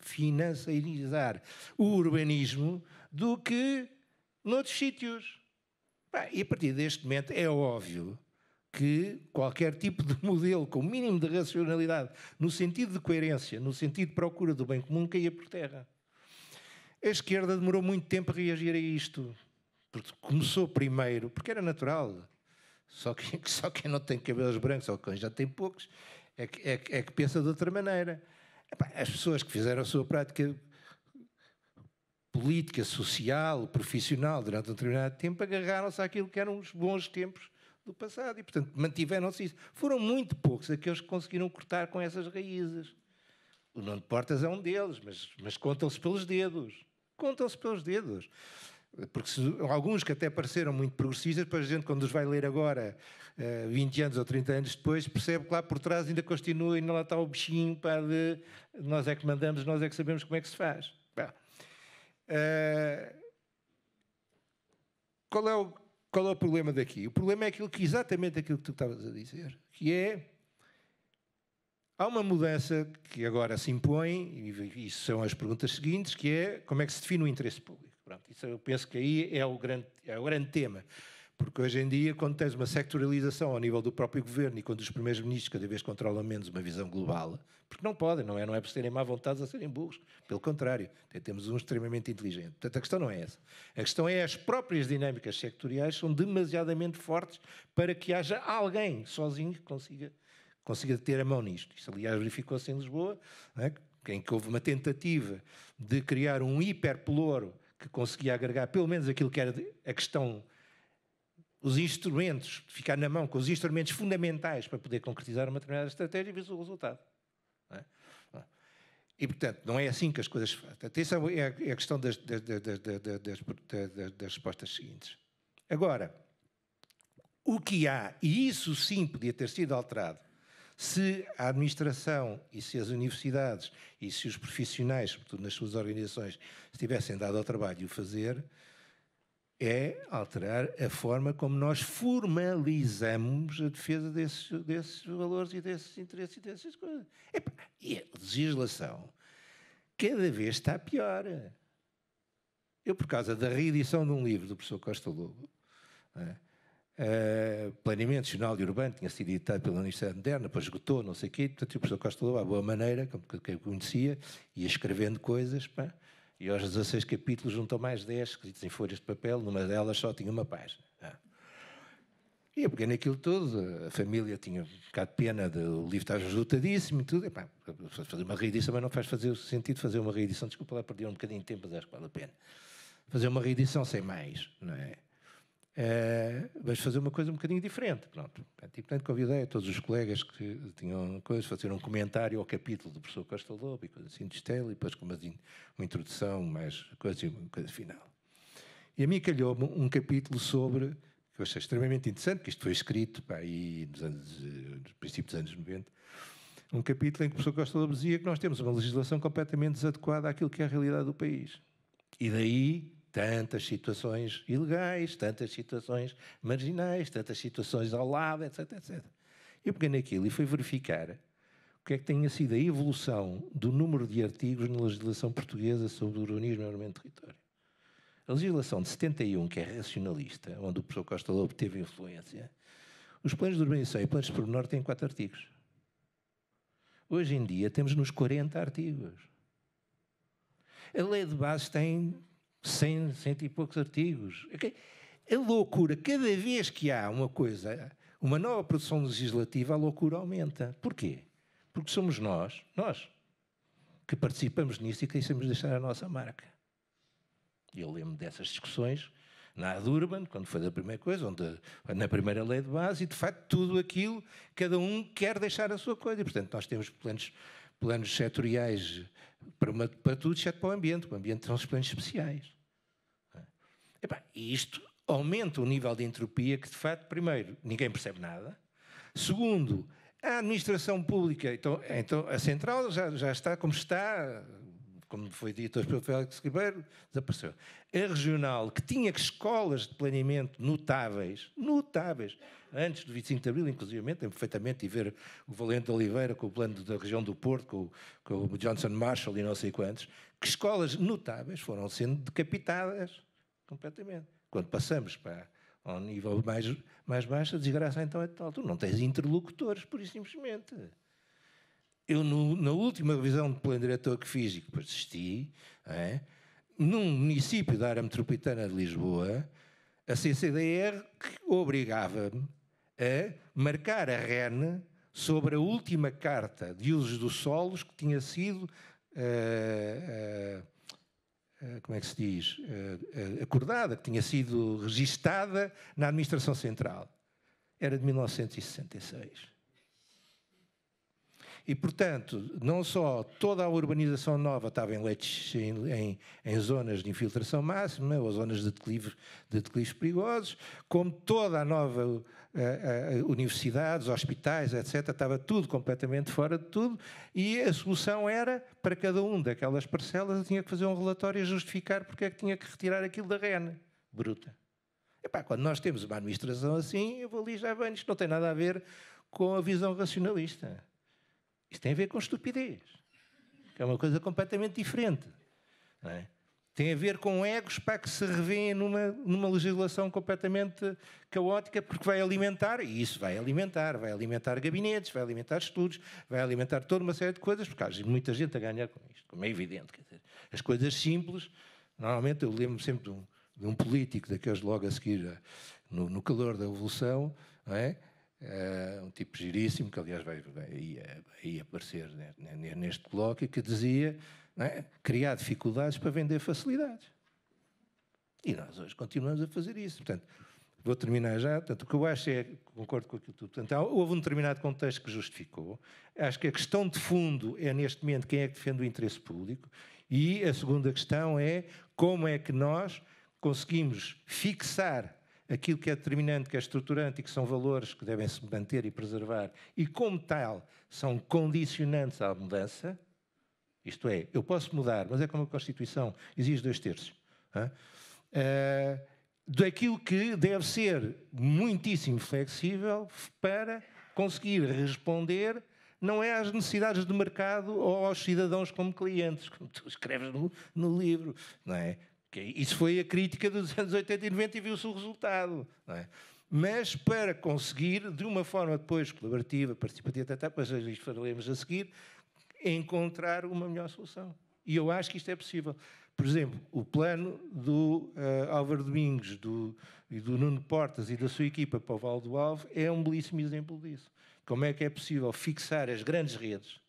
financiarizar o urbanismo do que noutros sítios. E a partir deste momento é óbvio que qualquer tipo de modelo com o mínimo de racionalidade, no sentido de coerência, no sentido de procura do bem comum, caía por terra. A esquerda demorou muito tempo a reagir a isto, porque começou primeiro, porque era natural. Só que só quem não tem cabelos brancos ou quem já tem poucos é que, é, é que pensa de outra maneira. As pessoas que fizeram a sua prática política, social, profissional durante um determinado tempo, agarraram-se àquilo que eram os bons tempos do passado e, portanto, mantiveram-se isso. Foram muito poucos aqueles que conseguiram cortar com essas raízes. O Nuno Portas é um deles, mas, mas contam-se pelos dedos. Contam-se pelos dedos. Porque se, alguns que até pareceram muito progressistas, depois a gente, quando os vai ler agora, 20 eh, anos ou 30 anos depois, percebe que lá por trás ainda continua, ainda lá está o bichinho pá, de nós é que mandamos, nós é que sabemos como é que se faz. É, qual, é o, qual é o problema daqui? O problema é aquilo que, exatamente aquilo que tu estavas a dizer, que é há uma mudança que agora se impõe, e isso são as perguntas seguintes, que é como é que se define o interesse público. Pronto, isso eu penso que aí é o grande, é o grande tema. Porque hoje em dia, quando tens uma sectorialização ao nível do próprio governo e quando os primeiros ministros cada vez controlam menos uma visão global, porque não podem, não é, não é por serem má vontade a serem burros, pelo contrário, temos um extremamente inteligente. Portanto, a questão não é essa. A questão é as próprias dinâmicas sectoriais são demasiadamente fortes para que haja alguém sozinho que consiga, consiga ter a mão nisto. Isso, aliás, verificou-se em Lisboa, é? em que houve uma tentativa de criar um hiperpelouro que conseguia agregar pelo menos aquilo que era a questão os instrumentos, ficar na mão com os instrumentos fundamentais para poder concretizar uma determinada estratégia e ver o resultado. É? E, portanto, não é assim que as coisas se fazem. Essa é a é questão das, das, das, das respostas seguintes. Agora, o que há, e isso sim podia ter sido alterado, se a administração e se as universidades e se os profissionais, sobretudo nas suas organizações, se tivessem dado ao trabalho de o fazer, é alterar a forma como nós formalizamos a defesa desses, desses valores e desses interesses e dessas coisas. Epa, e a legislação cada vez está pior. Eu, por causa da reedição de um livro do professor Costa Lobo, né, uh, Planeamento Regional e Urbano, tinha sido editado pela Universidade Moderna, depois esgotou, não sei o quê, portanto o professor Costa Lobo, à boa maneira, como que eu conhecia, ia escrevendo coisas, pá, e aos 16 capítulos juntou mais 10 escritos em folhas de papel, numa delas só tinha uma página. Ah. E eu peguei naquilo tudo, a família tinha um bocado de pena, do o livro estava esgotadíssimo e tudo. E pá, fazer uma reedição, mas não faz fazer sentido fazer uma reedição. Desculpa lá, perdi um bocadinho de tempo, mas acho que vale a pena. Fazer uma reedição sem mais, não é? Eh, vamos fazer uma coisa um bocadinho diferente. Pronto. E, é portanto, tipo, convidei todos os colegas que tinham coisas, fazer um comentário ao capítulo do professor Costa Lobo e coisa assim de estela, e depois com uma, uma introdução, mais coisa e assim, uma coisa final. E a mim calhou-me um capítulo sobre, que eu achei extremamente interessante, que isto foi escrito pá, aí nos anos, no dos anos 90, um capítulo em que o professor Costa Lobo dizia que nós temos uma legislação completamente desadequada àquilo que é a realidade do país. E daí tantas situações ilegais, tantas situações marginais, tantas situações ao lado, etc, etc. Eu peguei naquilo e fui verificar o que é que tinha sido a evolução do número de artigos na legislação portuguesa sobre o urbanismo e armamento de território. A legislação de 71, que é racionalista, onde o professor Costa Lobo teve influência, os planos de urbanização e planos de pormenor têm quatro artigos. Hoje em dia temos nos 40 artigos. A lei de base tem 100, cento e poucos artigos. A loucura, cada vez que há uma coisa, uma nova produção legislativa, a loucura aumenta. Porquê? Porque somos nós, nós, que participamos nisso e queremos deixar a nossa marca. Eu lembro dessas discussões na Adurban, quando foi da primeira coisa, onde, na primeira lei de base, e de facto tudo aquilo, cada um quer deixar a sua coisa. E, portanto, nós temos planos, planos setoriais para, uma, para tudo, exceto para o ambiente. O ambiente são os planos especiais. Epá, isto aumenta o nível de entropia que, de facto, primeiro, ninguém percebe nada. Segundo, a administração pública, então, então a central já, já está como está, como foi dito pelo Félix Ribeiro, desapareceu. A regional, que tinha escolas de planeamento notáveis, notáveis, antes do 25 de Abril, inclusive, tem perfeitamente e ver o Valente Oliveira com o plano da região do Porto, com, com o Johnson Marshall e não sei quantos, que escolas notáveis foram sendo decapitadas completamente. Quando passamos para um nível mais, mais baixo, a desgraça então é tal Tu não tens interlocutores, por isso simplesmente. Eu, no, na última revisão do plano diretor que fiz e que persisti, é, num município da área metropolitana de Lisboa, a CCDR obrigava-me a marcar a REN sobre a última carta de usos dos solos que tinha sido uh, uh, eh, como é que se diz, eh, eh, acordada, que tinha sido registada na Administração Central. Era de 1966. E, portanto, não só toda a urbanização nova estava em, leites, em, em, em zonas de infiltração máxima ou zonas de declives, de declives perigosos, como toda a nova a, eh, eh, universidades, hospitais, etc., estava tudo completamente fora de tudo e a solução era, para cada um daquelas parcelas, eu tinha que fazer um relatório e justificar porque é que tinha que retirar aquilo da rena bruta. Epá, quando nós temos uma administração assim, eu vou ali já venho, isto não tem nada a ver com a visão racionalista. Isso tem a ver com estupidez, que é uma coisa completamente diferente. É? Tem a ver com egos para que se revêem numa, numa legislação completamente caótica, porque vai alimentar, e isso vai alimentar, vai alimentar gabinetes, vai alimentar estudos, vai alimentar toda uma série de coisas, porque há muita gente a ganhar com isto, como é evidente. Dizer, as coisas simples, normalmente eu lembro sempre de um, de um político daqueles logo a seguir, eh, no, no calor da evolução, não é? É um tipo giríssimo, que aliás vai, vai vai aparecer né, né, neste colóquio, que dizia é? criar dificuldades para vender facilidades. E nós hoje continuamos a fazer isso. Portanto, vou terminar já. Portanto, o que eu acho é, concordo com aquilo tudo. Portanto, houve um determinado contexto que justificou. Acho que a questão de fundo é, neste momento, quem é que defende o interesse público. E a segunda questão é como é que nós conseguimos fixar aquilo que é determinante, que é estruturante e que são valores que devem se manter e preservar, e como tal, são condicionantes à mudança. Isto é, eu posso mudar, mas é como a Constituição exige dois terços. Uh, daquilo que deve ser muitíssimo flexível para conseguir responder não é às necessidades de mercado ou aos cidadãos como clientes, como tu escreves no, no livro, não é? Isso foi a crítica dos anos 80 e 90 e viu-se o resultado. É? Mas para conseguir, de uma forma depois colaborativa, participativa, tá, tá, até depois falaremos a seguir, encontrar uma melhor solução. E eu acho que isto é possível. Por exemplo, o plano do uh, Álvaro Domingos do, e do Nuno Portas e da sua equipa para o Val do Alvo é um belíssimo exemplo disso. Como é que é possível fixar as grandes redes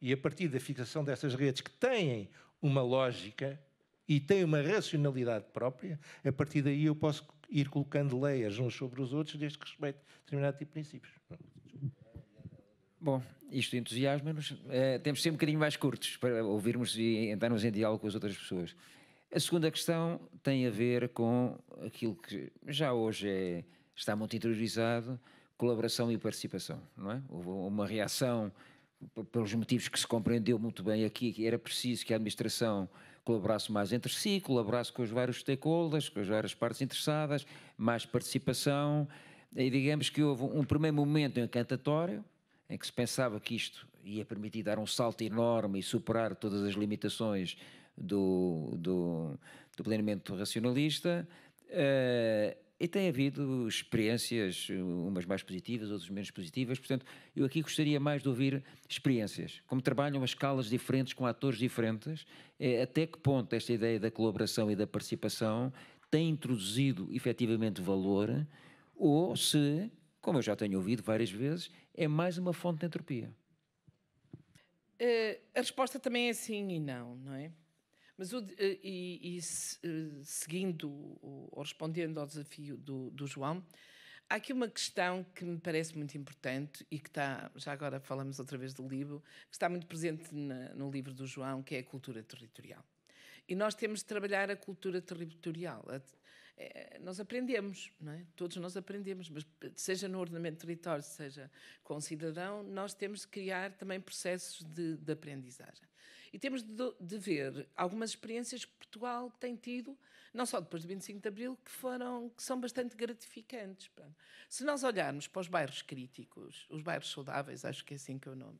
e, a partir da fixação dessas redes que têm uma lógica e tem uma racionalidade própria, a partir daí eu posso ir colocando leias uns sobre os outros, desde que respeite determinado tipo de princípios.
Bom, isto entusiasma-nos. Eh, temos de ser um bocadinho mais curtos para ouvirmos e entrarmos em diálogo com as outras pessoas. A segunda questão tem a ver com aquilo que já hoje é, está muito interiorizado, colaboração e participação, não é? Houve uma reação pelos motivos que se compreendeu muito bem aqui, que era preciso que a administração colaborasse mais entre si, colaborasse com os vários stakeholders, com as várias partes interessadas, mais participação. E digamos que houve um primeiro momento encantatório, em que se pensava que isto ia permitir dar um salto enorme e superar todas as limitações do, do, do planeamento racionalista. Uh, e tem havido experiências, umas mais positivas, outras menos positivas, portanto, eu aqui gostaria mais de ouvir experiências, como trabalham as escalas diferentes, com atores diferentes, eh, até que ponto esta ideia da colaboração e da participação tem introduzido efetivamente valor, ou se, como eu já tenho ouvido várias vezes, é mais uma fonte de entropia.
Uh, a resposta também é sim e não, não é? Mas eh, e, e, eh, seguindo ou respondendo ao desafio do, do João, há aqui uma questão que me parece muito importante e que está, já agora falamos outra vez do livro, que está muito presente na, no livro do João, que é a cultura territorial. E nós temos de trabalhar a cultura territorial. É, nós aprendemos, não é? Todos nós aprendemos, mas seja no ordenamento do território, seja com o cidadão, nós temos de criar também processos de, de aprendizagem. E temos de, de, ver algumas experiências que Portugal tem tido, não só depois de 25 de Abril, que, foram, que são bastante gratificantes. Se nós olharmos para os bairros críticos, os bairros saudáveis, acho que é assim que é o nome,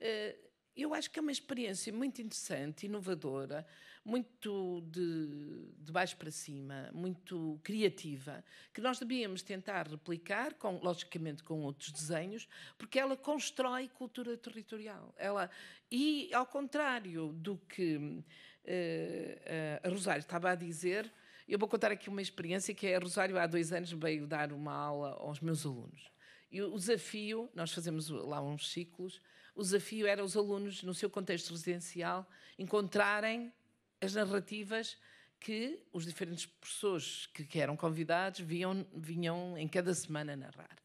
eh, eu acho que é uma experiência muito interessante, inovadora, muito de, de baixo para cima, muito criativa, que nós devíamos tentar replicar, com, logicamente com outros desenhos, porque ela constrói cultura territorial. Ela, e, ao contrário do que uh, uh, a Rosário estava a dizer, eu vou contar aqui uma experiência que é a Rosário, há dois anos, veio dar uma aula aos meus alunos. E o desafio, nós fazemos lá uns ciclos, o desafio era os alunos, no seu contexto residencial, encontrarem as narrativas que os diferentes professores que, eram convidados vinham, vinham em cada semana narrar.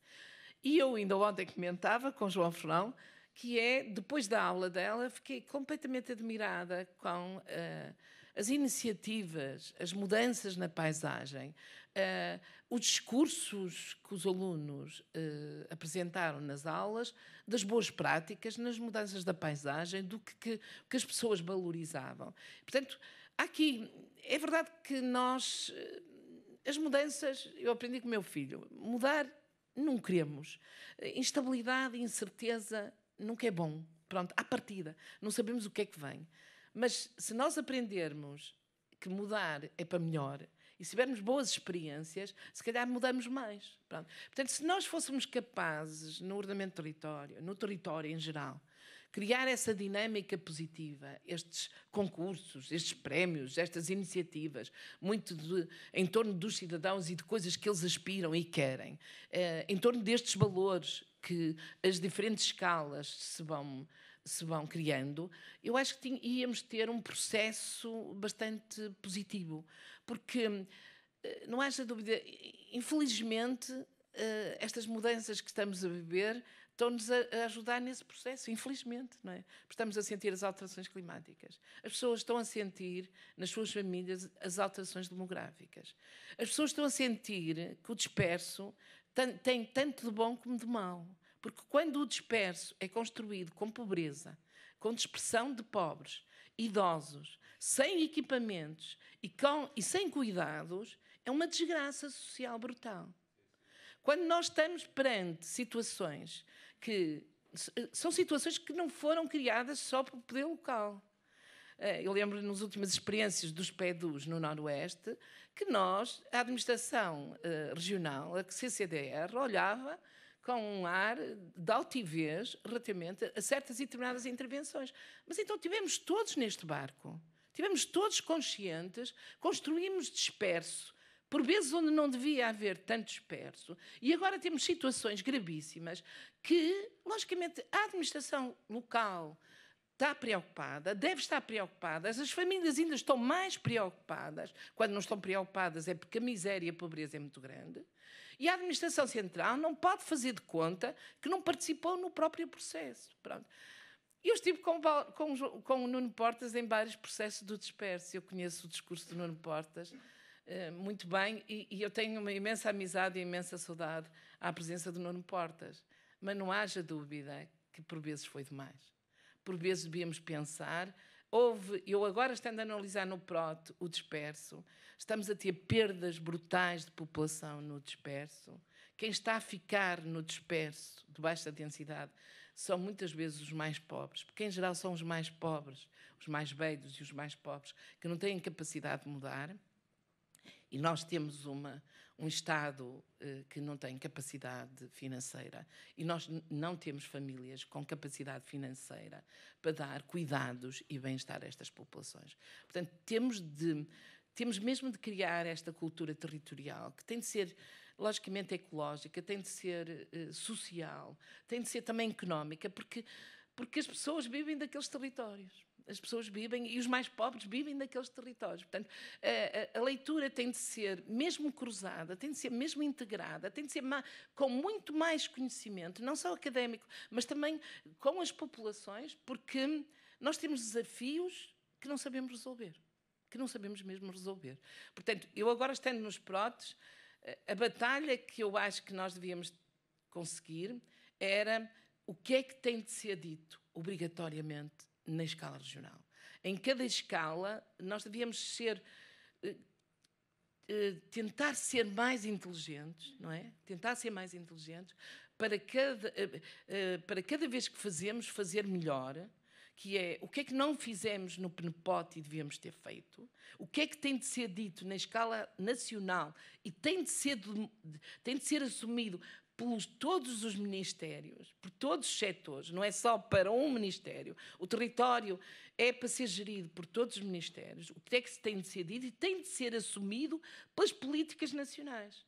E eu ainda ontem comentava com João Fernão que é, depois da aula dela, fiquei completamente admirada com uh, as iniciativas, as mudanças na paisagem, Uh, os discursos que os alunos uh, apresentaram nas aulas, das boas práticas, nas mudanças da paisagem, do que, que, que, as pessoas valorizavam. Portanto, aqui é verdade que nós, eh, as mudanças, eu aprendi com meu filho, mudar não queremos. Instabilidade e incerteza nunca é bom. Pronto, à partida, não sabemos o que é que vem. Mas se nós aprendermos que mudar é para melhor, e se tivermos boas experiências, se calhar mudamos mais. Pronto. Portanto, se nós fôssemos capazes, no ordenamento do território, no território em geral, criar essa dinâmica positiva, estes concursos, estes prémios, estas iniciativas, muito de, em torno dos cidadãos e de coisas que eles aspiram e querem, eh, em torno destes valores que as diferentes escalas se vão, se vão criando, eu acho que tính, íamos ter um processo bastante positivo porque hum, eh, não haja dúvida, infelizmente, eh, estas mudanças que estamos a viver estão-nos a ajudar nesse processo, infelizmente, não é? Estamos a sentir as alterações climáticas. As pessoas estão a sentir, nas suas famílias, as alterações demográficas. As pessoas estão a sentir que o disperso tem tanto de bom como de mau. Porque quando o disperso é construído com pobreza, com dispersão de pobres, idosos, sem equipamentos e, com, e sem cuidados, é uma desgraça social brutal. Quando nós estamos perante situações que eh, são situações que não foram criadas só pelo poder local. Eh, eu lembro nos últimas experiências dos PEDUs no Noroeste que nós, a administração eh, regional, a CCDR, olhava com um ar de altivez relativamente a certas e determinadas intervenções. Mas então tivemos todos neste barco. Tivemos todos conscientes, construímos disperso, por vezes onde não devia haver tanto disperso, e agora temos situações gravíssimas que, logicamente, a administração local está preocupada, deve estar preocupada, as famílias ainda estão mais preocupadas, quando não estão preocupadas é porque a miséria e a pobreza é muito grande, e a administração central não pode fazer de conta que não participou no próprio processo. Pronto. Eu estive com, com, com, o Nuno Portas em vários processos do disperso. Eu conheço o discurso do Nuno Portas eh, muito bem e, e, eu tenho uma imensa amizade e imensa saudade à presença do Nuno Portas. Mas não haja dúvida que por vezes foi demais. Por vezes devíamos pensar. Houve, eu agora estando a analisar no PROT o disperso, estamos a ter perdas brutais de população no disperso. Quem está a ficar no disperso, de baixa densidade, são muitas vezes os mais pobres, porque em geral são os mais pobres, os mais velhos e os mais pobres, que não têm capacidade de mudar. E nós temos uma, um Estado eh, que não tem capacidade financeira e nós não temos famílias com capacidade financeira para dar cuidados e bem-estar a estas populações. Portanto, temos, de, temos mesmo de criar esta cultura territorial que tem de ser logicamente ecológica, tem de ser eh, social, tem de ser também económica, porque, porque as pessoas vivem daqueles territórios. As pessoas vivem e os mais pobres vivem daqueles territórios. Portanto, a, a, a leitura tem de ser mesmo cruzada, tem de ser mesmo integrada, tem de ser com muito mais conhecimento, não só académico, mas também com as populações, porque nós temos desafios que não sabemos resolver. Que não sabemos mesmo resolver. Portanto, eu agora estando nos PROTES, a batalha que eu acho que nós devíamos conseguir era o que é que tem de ser dito obrigatoriamente na escala regional. Em cada escala, nós devíamos ser eh, eh, tentar ser mais inteligentes, não é? Tentar ser mais inteligentes para cada, eh, para cada vez que fazemos, fazer melhor que é o que é que não fizemos no PNPOT e devíamos ter feito, o que é que tem de ser dito na escala nacional e tem de ser, tem de ser assumido por todos os ministérios, por todos os setores, não é só para um ministério. O território é para ser gerido por todos os ministérios. O que é que se tem de ser dito e tem de ser assumido pelas políticas nacionais.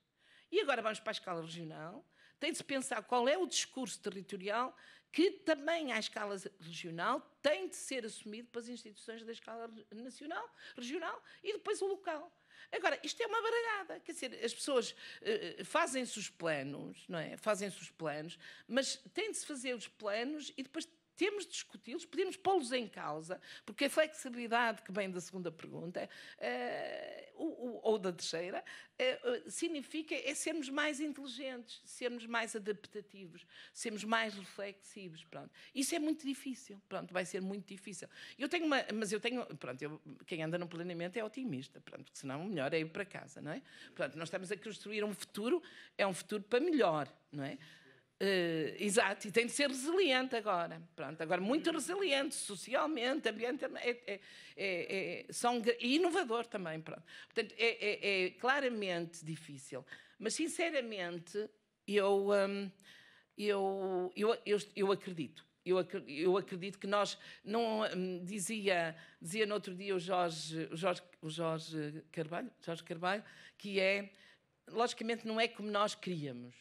E agora vamos para a escala regional. Tem de se pensar qual é o discurso territorial que também à escala regional tem de ser assumido pelas instituições da escala nacional, regional e depois o local. Agora, isto é uma baralhada, quer dizer, as pessoas uh, fazem-se os planos, não é? Fazem-se os planos, mas tem de se fazer os planos e depois temos de discuti-los, podemos pô-los em causa, porque a flexibilidade que vem da segunda pergunta, uh, eh, ou, ou, da terceira, uh, significa é sermos mais inteligentes, sermos mais adaptativos, sermos mais reflexivos, pronto. Isso é muito difícil, pronto, vai ser muito difícil. Eu tenho uma, mas eu tenho, pronto, eu, quem anda no planeamento é otimista, pronto, porque senão melhor é ir para casa, não é? Pronto, nós estamos a construir um futuro, é um futuro para melhor, não é? Uh, exato, e tem de ser resiliente agora. Pronto, agora muito resiliente socialmente, ambientalmente, é, é, é, é são, e inovador também. Pronto. Portanto, é, é, é claramente difícil. Mas, sinceramente, eu, um, eu, eu, eu, eu acredito eu, acredito que nós não hum, dizia dizia no outro dia o Jorge o Jorge, o Jorge Carvalho Jorge Carvalho que é logicamente não é como nós queríamos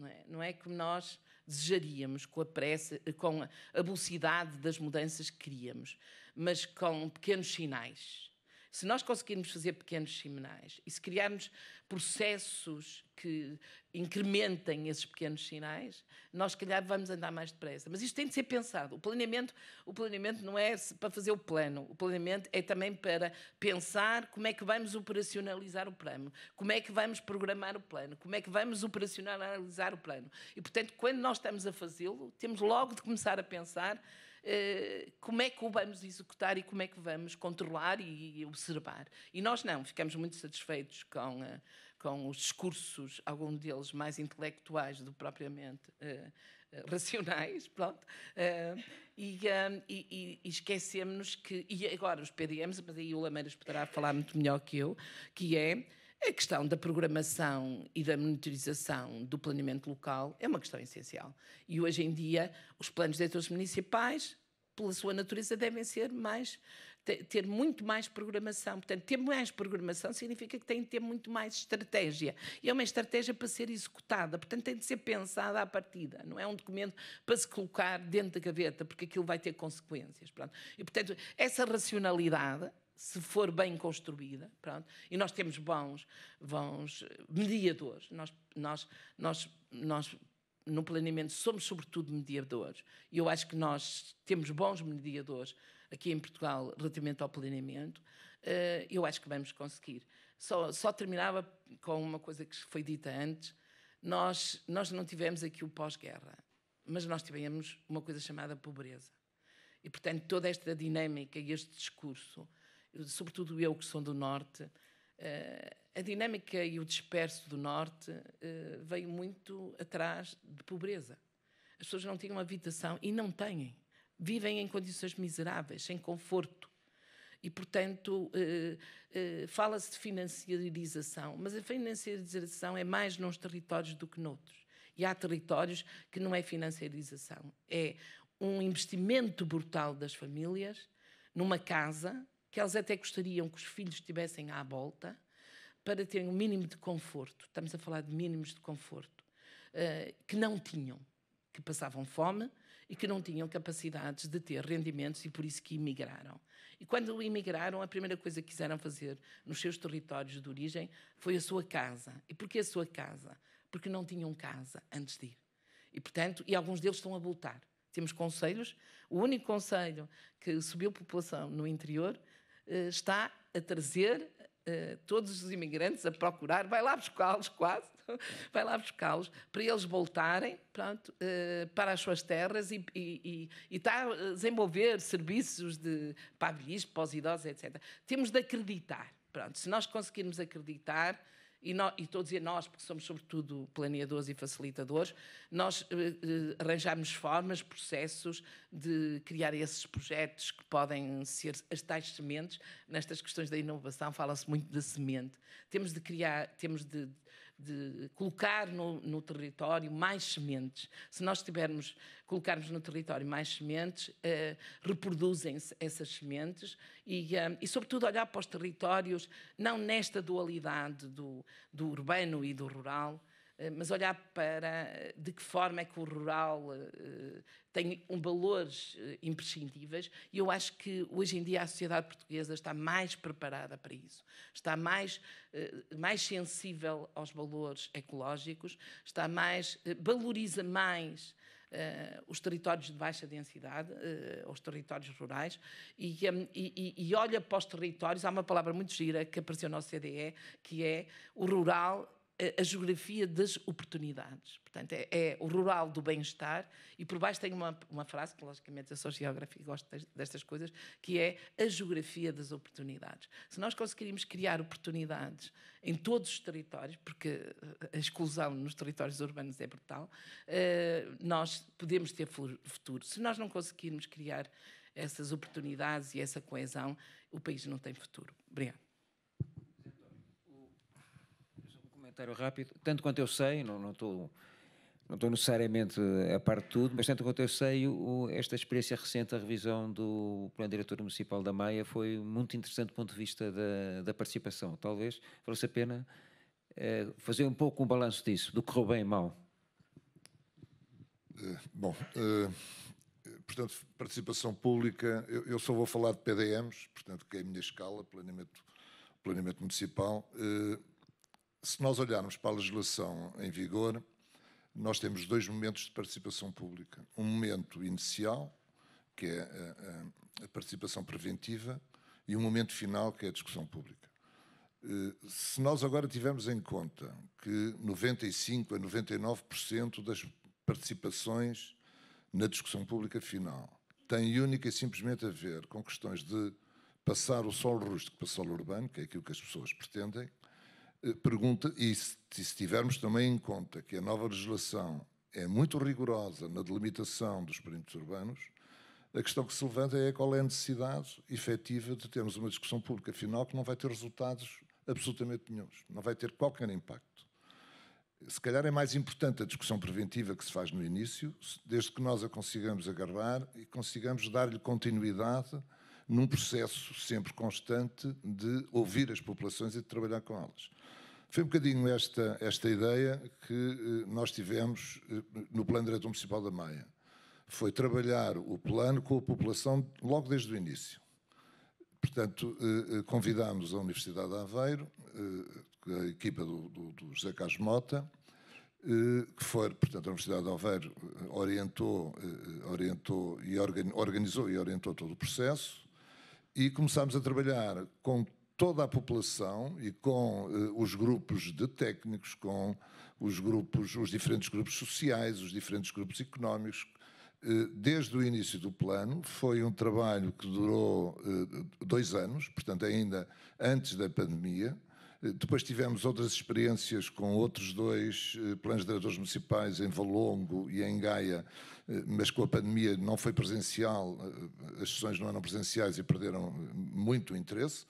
não é, não é que nós desejaríamos com a pressa, com a velocidade das mudanças que queríamos, mas com pequenos sinais. Se nós conseguirmos fazer pequenos sinais e se criarmos processos que incrementem esses pequenos sinais, nós, se calhar, vamos andar mais depressa. Mas isto tem de ser pensado. O planeamento, o planeamento não é para fazer o plano, o planeamento é também para pensar como é que vamos operacionalizar o plano, como é que vamos programar o plano, como é que vamos operacionalizar o plano. E, portanto, quando nós estamos a fazê-lo, temos logo de começar a pensar eh, como é que o vamos executar e como é que vamos controlar e observar. E nós não, ficamos muito satisfeitos com a eh, com os discursos, alguns deles mais intelectuais do que propriamente eh, eh, racionais, pronto, eh, e, um, e, e esquecemos que, e agora os PDMs, mas aí o Lameiras poderá falar muito melhor que eu, que é a questão da programação e da monitorização do planeamento local é uma questão essencial. E hoje em dia, os planos diretores municipais, pela sua natureza, devem ser mais ter muito mais programação. Portanto, ter mais programação significa que tem de ter muito mais estratégia. E é uma estratégia para ser executada, portanto, tem de ser pensada à partida. Não é um documento para se colocar dentro da gaveta, porque aquilo vai ter consequências. Pronto. E, portanto, essa racionalidade se for bem construída, pronto, e nós temos bons, bons eh, mediadores, nós, nós, nós, nós no planeamento somos sobretudo mediadores, e eu acho que nós temos bons mediadores aqui em Portugal relativamente ao planeamento, eh, eu acho que vamos conseguir. Só, só terminava com uma coisa que foi dita antes. Nós, nós não tivemos aqui o pós-guerra, mas nós tivemos uma coisa chamada pobreza. E, portanto, toda esta dinâmica e este discurso, sobretudo eu que sou do Norte, eh, a dinâmica e o disperso do Norte eh, veio muito atrás de pobreza. As pessoas não tinham habitação e não têm vivem em condições miseráveis, sem conforto. E, portanto, eh, eh, fala-se de financiarização, mas a financiarização é mais nos territórios do que noutros. E há territórios que não é financiarização, é um investimento brutal das famílias numa casa que elas até gostariam que os filhos estivessem à volta para terem o um mínimo de conforto. Estamos a falar de mínimos de conforto uh, que não tinham, que passavam fome, e que não tinham capacidades de ter rendimentos e por isso que emigraram. E quando emigraram, a primeira coisa que quiseram fazer nos seus territórios de origem foi a sua casa. E porquê a sua casa? Porque não tinham casa antes de ir. E, portanto, e alguns deles estão a voltar. Temos conselhos. O único conselho que subiu a população no interior eh, está a trazer eh, todos os imigrantes a procurar, vai lá buscá-los quase, vai lá buscá-los, para eles voltarem pronto, eh, para as suas terras e, e, e, e desenvolver serviços de, para pós para os idosos, etc. Temos de acreditar. Pronto, se nós conseguirmos acreditar, e, nós, e estou a dizer nós, porque somos sobretudo planeadores e facilitadores, nós eh, eh, arranjamos formas, processos de criar esses projetos que podem ser as tais sementes. Nestas questões da inovação fala-se muito da semente. Temos de criar, temos de de colocar no, no, território mais sementes. Se nós tivermos, colocarmos no território mais sementes, eh, reproduzem-se essas sementes e, eh, e, sobretudo, olhar para os territórios não nesta dualidade do, do urbano e do rural, eh, mas olhar para eh, de que forma é que o rural eh, tem um valores imprescindíveis e eu acho que hoje em dia a sociedade portuguesa está mais preparada para isso, está mais, mais sensível aos valores ecológicos, está mais, valoriza mais Uh, os territórios de baixa densidade, uh, os territórios rurais, e, um, e, e, olha para os territórios. Há uma palavra muito gira que apareceu na OCDE, que é o rural a geografia das oportunidades. Portanto, é, é o rural do bem-estar e por baixo tem uma, uma frase, que logicamente eu sou geógrafa e gosto destas coisas, que é a geografia das oportunidades. Se nós conseguirmos criar oportunidades em todos os territórios, porque a exclusão nos territórios urbanos é brutal, eh, nós podemos ter futuro. Se nós não conseguirmos criar essas oportunidades e essa coesão, o país não tem futuro.
Obrigada. comentário rápido. Tanto quanto eu sei, não, estou. Não necessariamente a par de tudo, mas tanto quanto eu sei, o, esta experiência recente, a revisão do Plano Diretor Municipal da Maia, foi muito interessante do ponto de vista da, da participação. Talvez valesse a pena eh, fazer um pouco um
balanço disso, do que correu bem e mal. Eh, bom, eh, portanto, participação pública, eu, eu, só vou falar de PDMs, portanto, que é a minha escala, planeamento, planeamento municipal. Se nós olharmos para a legislação em vigor, nós temos dois momentos de participação pública. Um momento inicial, que é a, eh, a, eh, a participação preventiva, e um momento final, que é a discussão pública. Eh, se nós agora tivermos em conta que 95% a 99% das participações na discussão pública final têm única e simplesmente a ver com questões de passar o solo rústico para o solo urbano, que é aquilo que as pessoas pretendem, eh, pergunta, e se, se tivermos também em conta que a nova legislação é muito rigorosa na delimitação dos perímetros urbanos, a questão que se levanta é qual é a necessidade efetiva de termos uma discussão pública final que não vai ter resultados absolutamente nenhums, não vai ter qualquer impacto. Se calhar é mais importante a discussão preventiva que se faz no início, desde que nós a consigamos agarrar e consigamos dar-lhe continuidade num processo sempre constante de ouvir as populações e de trabalhar com elas. Foi um bocadinho esta, esta ideia que eh, nós tivemos eh, no Plano Diretor Municipal da Maia. Foi trabalhar o plano com a população logo desde o início. Portanto, eh, convidámos a Universidade de Aveiro, a equipa do, do, do José Carlos Mota, que foi, portanto, a Universidade de Aveiro orientou, orientou e organizou e orientou todo o processo e começámos a trabalhar com toda a população e com uh, os grupos de técnicos, com os grupos, os diferentes grupos sociais, os diferentes grupos económicos, eh, desde o início do plano. Foi um trabalho que durou eh, dois anos, portanto, ainda antes da pandemia. Depois tivemos outras experiências com outros dois planos diretores municipais, em Valongo e em Gaia, mas com a pandemia não foi presencial, as sessões não eram presenciais e perderam muito interesse.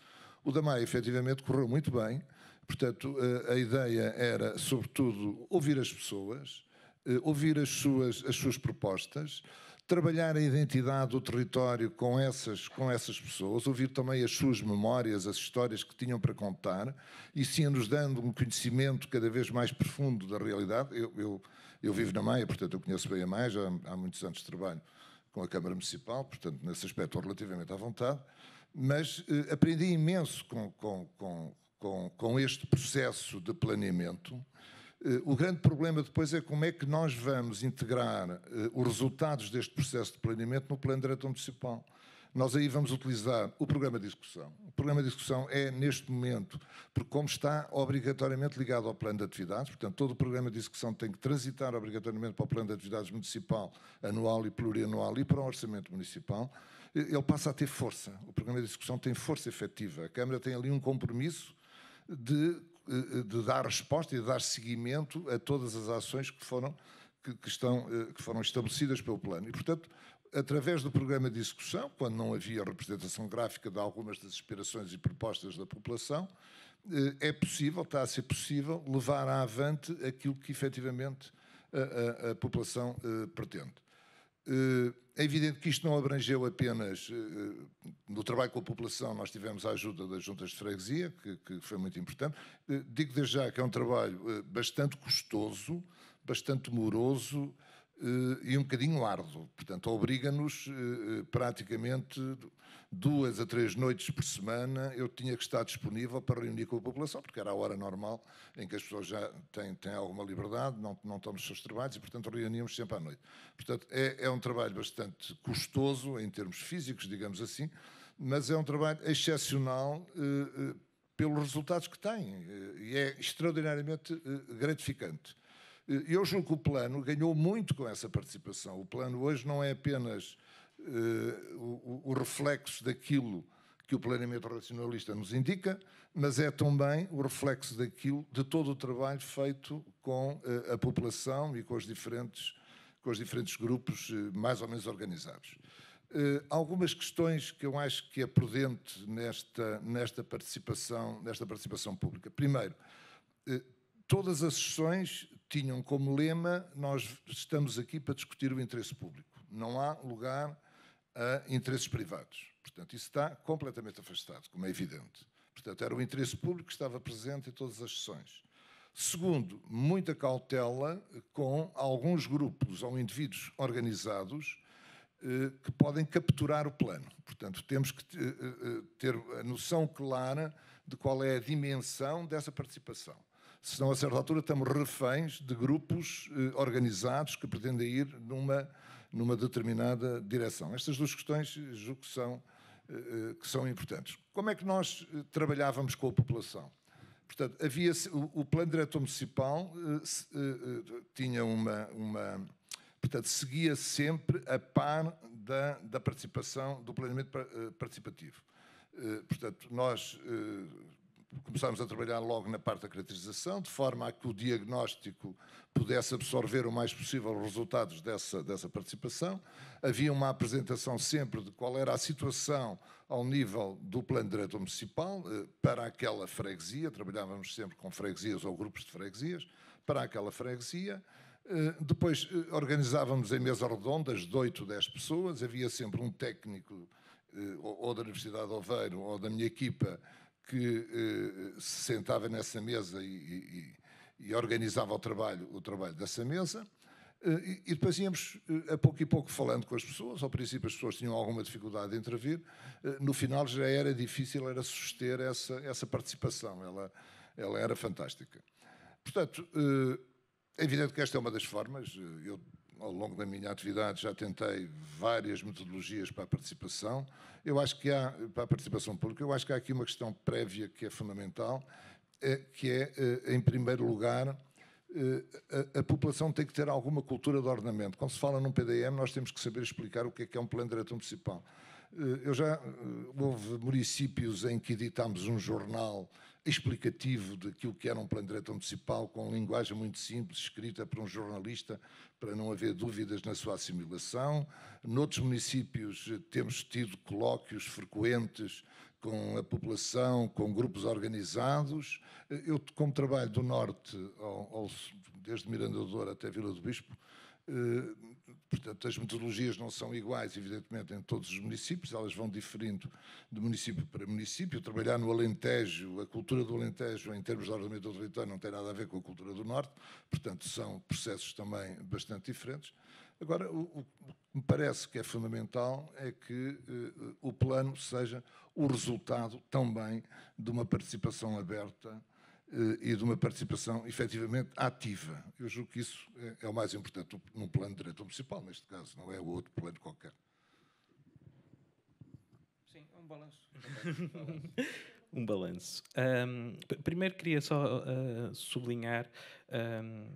O da Maia, efetivamente, correu muito bem. Portanto, eh, a ideia era, sobretudo, ouvir as pessoas, eh, ouvir as suas, as suas propostas, trabalhar a identidade do território com essas, com essas pessoas, ouvir também as suas memórias, as histórias que tinham para contar, e sim nos dando um conhecimento cada vez mais profundo da realidade. Eu, eu, eu vivo na Maia, portanto, eu conheço bem a Maia, já há muitos anos de trabalho com a Câmara Municipal, portanto, nesse aspecto, relativamente à vontade. Mas eh, aprendi imenso com, com, com, com, este processo de planeamento. Eh, o grande problema depois é como é que nós vamos integrar eh, os resultados deste processo de planeamento no plano de diretor municipal. Nós aí vamos utilizar o programa de discussão. O programa de discussão é, neste momento, porque como está obrigatoriamente ligado ao plano de atividades, portanto, todo o programa de discussão tem que transitar obrigatoriamente para o plano de atividades municipal, anual e plurianual e para o orçamento municipal, ele passa a ter força. O programa de execução tem força efetiva. A Câmara tem ali um compromisso de, eh, eh, de dar resposta e de dar seguimento a todas as ações que foram, que, que, estão, eh, que foram estabelecidas pelo plano. E, portanto, através do programa de execução, quando não havia representação gráfica de algumas das aspirações e propostas da população, é possível, está a ser possível, levar à avante aquilo que efetivamente a, a, a população pretende. Eh, é evidente que isto não abrangeu apenas eh, eh, no trabalho com a população, nós tivemos a ajuda das juntas de freguesia, que, que foi muito importante. Digo desde já que é um trabalho bastante custoso, bastante moroso, eh, e um bocadinho árduo. Portanto, obriga-nos eh, eh, praticamente duas a três noites por semana eu tinha que estar disponível para reunir com a população, porque era a hora normal em que as pessoas já têm, têm alguma liberdade, não, não estão nos seus trabalhos e, portanto, reuníamos sempre à noite. Portanto, é, é um trabalho bastante custoso em termos físicos, digamos assim, mas é um trabalho excepcional pelos resultados que tem e é extraordinariamente gratificante. Eh, eu julgo que o plano ganhou muito com essa participação. O plano hoje não é apenas uh, o, o, reflexo daquilo que o planeamento racionalista nos indica, mas é também o reflexo daquilo, de todo o trabalho feito com uh, a população e com os diferentes, com os diferentes grupos uh, mais ou menos organizados. Uh, algumas questões que eu acho que é prudente nesta, nesta, participação, nesta participação pública. Primeiro, uh, todas as sessões tinham como lema: Nós estamos aqui para discutir o interesse público, não há lugar a interesses privados. Portanto, isso está completamente afastado, como é evidente. Portanto, era o interesse público que estava presente em todas as sessões. Segundo, muita cautela com alguns grupos ou indivíduos organizados eh, que podem capturar o plano. Portanto, temos que eh, eh, ter a noção clara de qual é a dimensão dessa participação senão a certa altura estamos reféns de grupos eh, organizados que pretendem ir numa, numa determinada direção. Estas duas questões eh, julgo que são, eh, eh, que são importantes. Como é que nós eh, trabalhávamos com a população? Portanto, havia o, o plano diretor municipal eh, tinha uma, uma portanto, seguia sempre a par da, da participação, do planeamento participativo. Portanto, nós começámos a trabalhar logo na parte da caracterização, de forma a que o diagnóstico pudesse absorver o mais possível os resultados dessa, dessa participação. Havia uma apresentação sempre de qual era a situação ao nível do plano direto municipal eh, para aquela freguesia, trabalhávamos sempre com freguesias ou grupos de freguesias, para aquela freguesia. Eh, depois eh, organizávamos em mesas redondas de 8, 10 pessoas, havia sempre um técnico ou da Universidade de Oveiro ou da minha equipa que eh, se sentava nessa mesa e, e, e, organizava o trabalho, o trabalho dessa mesa. Eh, e, e depois íamos, eh, a pouco e pouco, falando com as pessoas. Ao princípio, as pessoas tinham alguma dificuldade de intervir. Eh, no final, já era difícil era suster essa, essa participação. Ela, ela era fantástica. Portanto, eh, é evidente que esta é uma das formas. Eh, eu ao longo da minha atividade, já tentei várias metodologias para a participação. Eu acho que há, para a participação pública, eu acho que há aqui uma questão prévia que é fundamental, eh, que é, eh, em primeiro lugar, eh, a, a, população tem que ter alguma cultura de ordenamento. Quando se fala num PDM, nós temos que saber explicar o que é que é um plano de diretor municipal. Eu já houve municípios em que editámos um jornal explicativo daquilo que era um plano de municipal, com linguagem muito simples, escrita por um jornalista, para não haver dúvidas na sua assimilação. Noutros municípios eh, temos tido colóquios frequentes com a população, com grupos organizados. Eh, eu, como trabalho do norte, ao, ao, desde Miranda do Douro até Vila do Bispo, eh, portanto, as metodologias não são iguais, evidentemente, em todos os municípios, elas vão diferindo de município para município. Trabalhar no Alentejo, a cultura do Alentejo, em termos de ordenamento do território, não tem nada a ver com a cultura do Norte, portanto, são processos também bastante diferentes. Agora, o, que me parece que é fundamental é que eh, o plano seja o resultado também de uma participação aberta eh, e de uma participação efetivamente ativa. Eu julgo que isso é, é o mais importante num plano de direito municipal, neste caso, não é o outro plano qualquer.
Sim, é um balanço.
um balanço. Um, primeiro queria só uh, sublinhar um,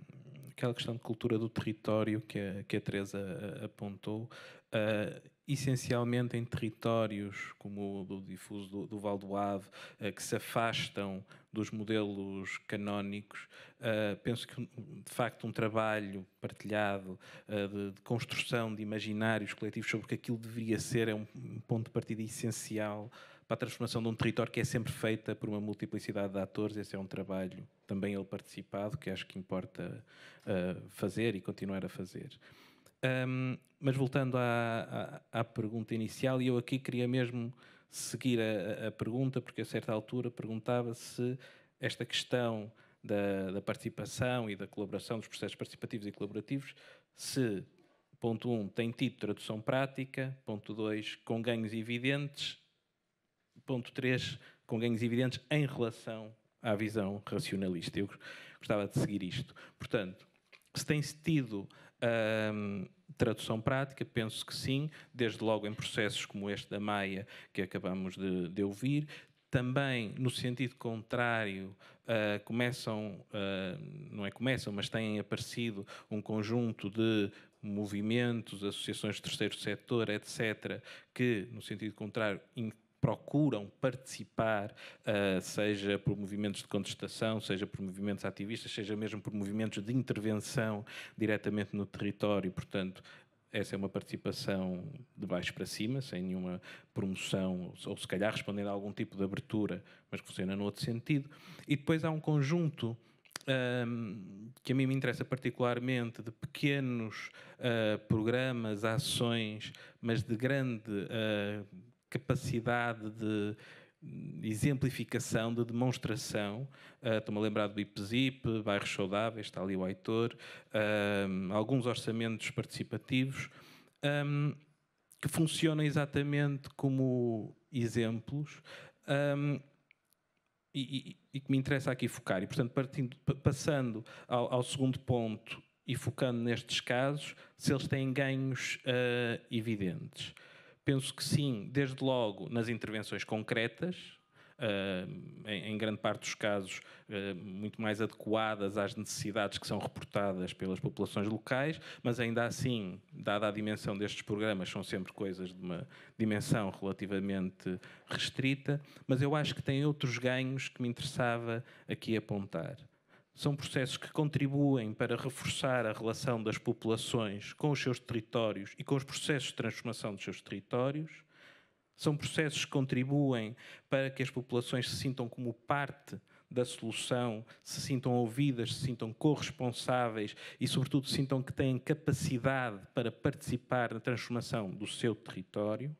aquela questão de cultura do território que a, que a Teresa apontou. Uh, essencialmente em territórios como o do difuso do, do Val do Ave, eh, que se afastam dos modelos canónicos. Eh, penso que, de facto, um trabalho partilhado eh, de, de, construção de imaginários coletivos sobre o que aquilo deveria ser é um ponto de partida essencial para a transformação de um território que é sempre feita por uma multiplicidade de atores. Esse é um trabalho também ele participado que acho que importa fazer e continuar a fazer. Um, mas voltando à, à, à, pergunta inicial, e eu aqui queria mesmo seguir a, a pergunta, porque a certa altura perguntava se esta questão da, da, participação e da colaboração, dos processos participativos e colaborativos, se, ponto 1, um, tem tido tradução prática, ponto 2, com ganhos evidentes, ponto 3, com ganhos evidentes em relação à visão racionalista. Eu gostava de seguir isto. Portanto, se tem tido Tradução prática, penso que sim, desde logo em processos como este da Maia que acabamos de, de ouvir, também no sentido contrário uh, começam uh, não é começam mas têm aparecido um conjunto de movimentos associações de terceiro setor etc que no sentido contrário procuram participar, uh, seja por movimentos de contestação, seja por movimentos ativistas, seja mesmo por movimentos de intervenção diretamente no território, portanto, essa é uma participação de baixo para cima, sem nenhuma promoção, ou se calhar respondendo a algum tipo de abertura, mas que funciona no outro sentido. E depois há um conjunto um, ah, que a mim me interessa particularmente, de pequenos uh, programas, ações, mas de grande uh, capacidade de exemplificação, de demonstração. Uh, Estou-me a lembrar do IPZIP, Bairros Saudáveis, está ali o Aitor, ah, alguns orçamentos participativos um, ah, que funcionam exatamente como exemplos. Um, e, e, e, que me interessa aqui focar. E, portanto, partindo, passando ao, ao, segundo ponto e focando nestes casos, se eles têm ganhos uh, evidentes. Penso que sim, desde logo nas intervenções concretas, Uh, em, em, grande parte dos casos, uh, muito mais adequadas às necessidades que são reportadas pelas populações locais, mas ainda assim, dada a dimensão destes programas, são sempre coisas de uma dimensão relativamente restrita. Mas eu acho que tem outros ganhos que me interessava aqui apontar são processos que contribuem para reforçar a relação das populações com os seus territórios e com os processos de transformação dos seus territórios. São processos que contribuem para que as populações se sintam como parte da solução, se sintam ouvidas, se sintam corresponsáveis e, sobretudo, sintam que têm capacidade para participar na transformação do seu território.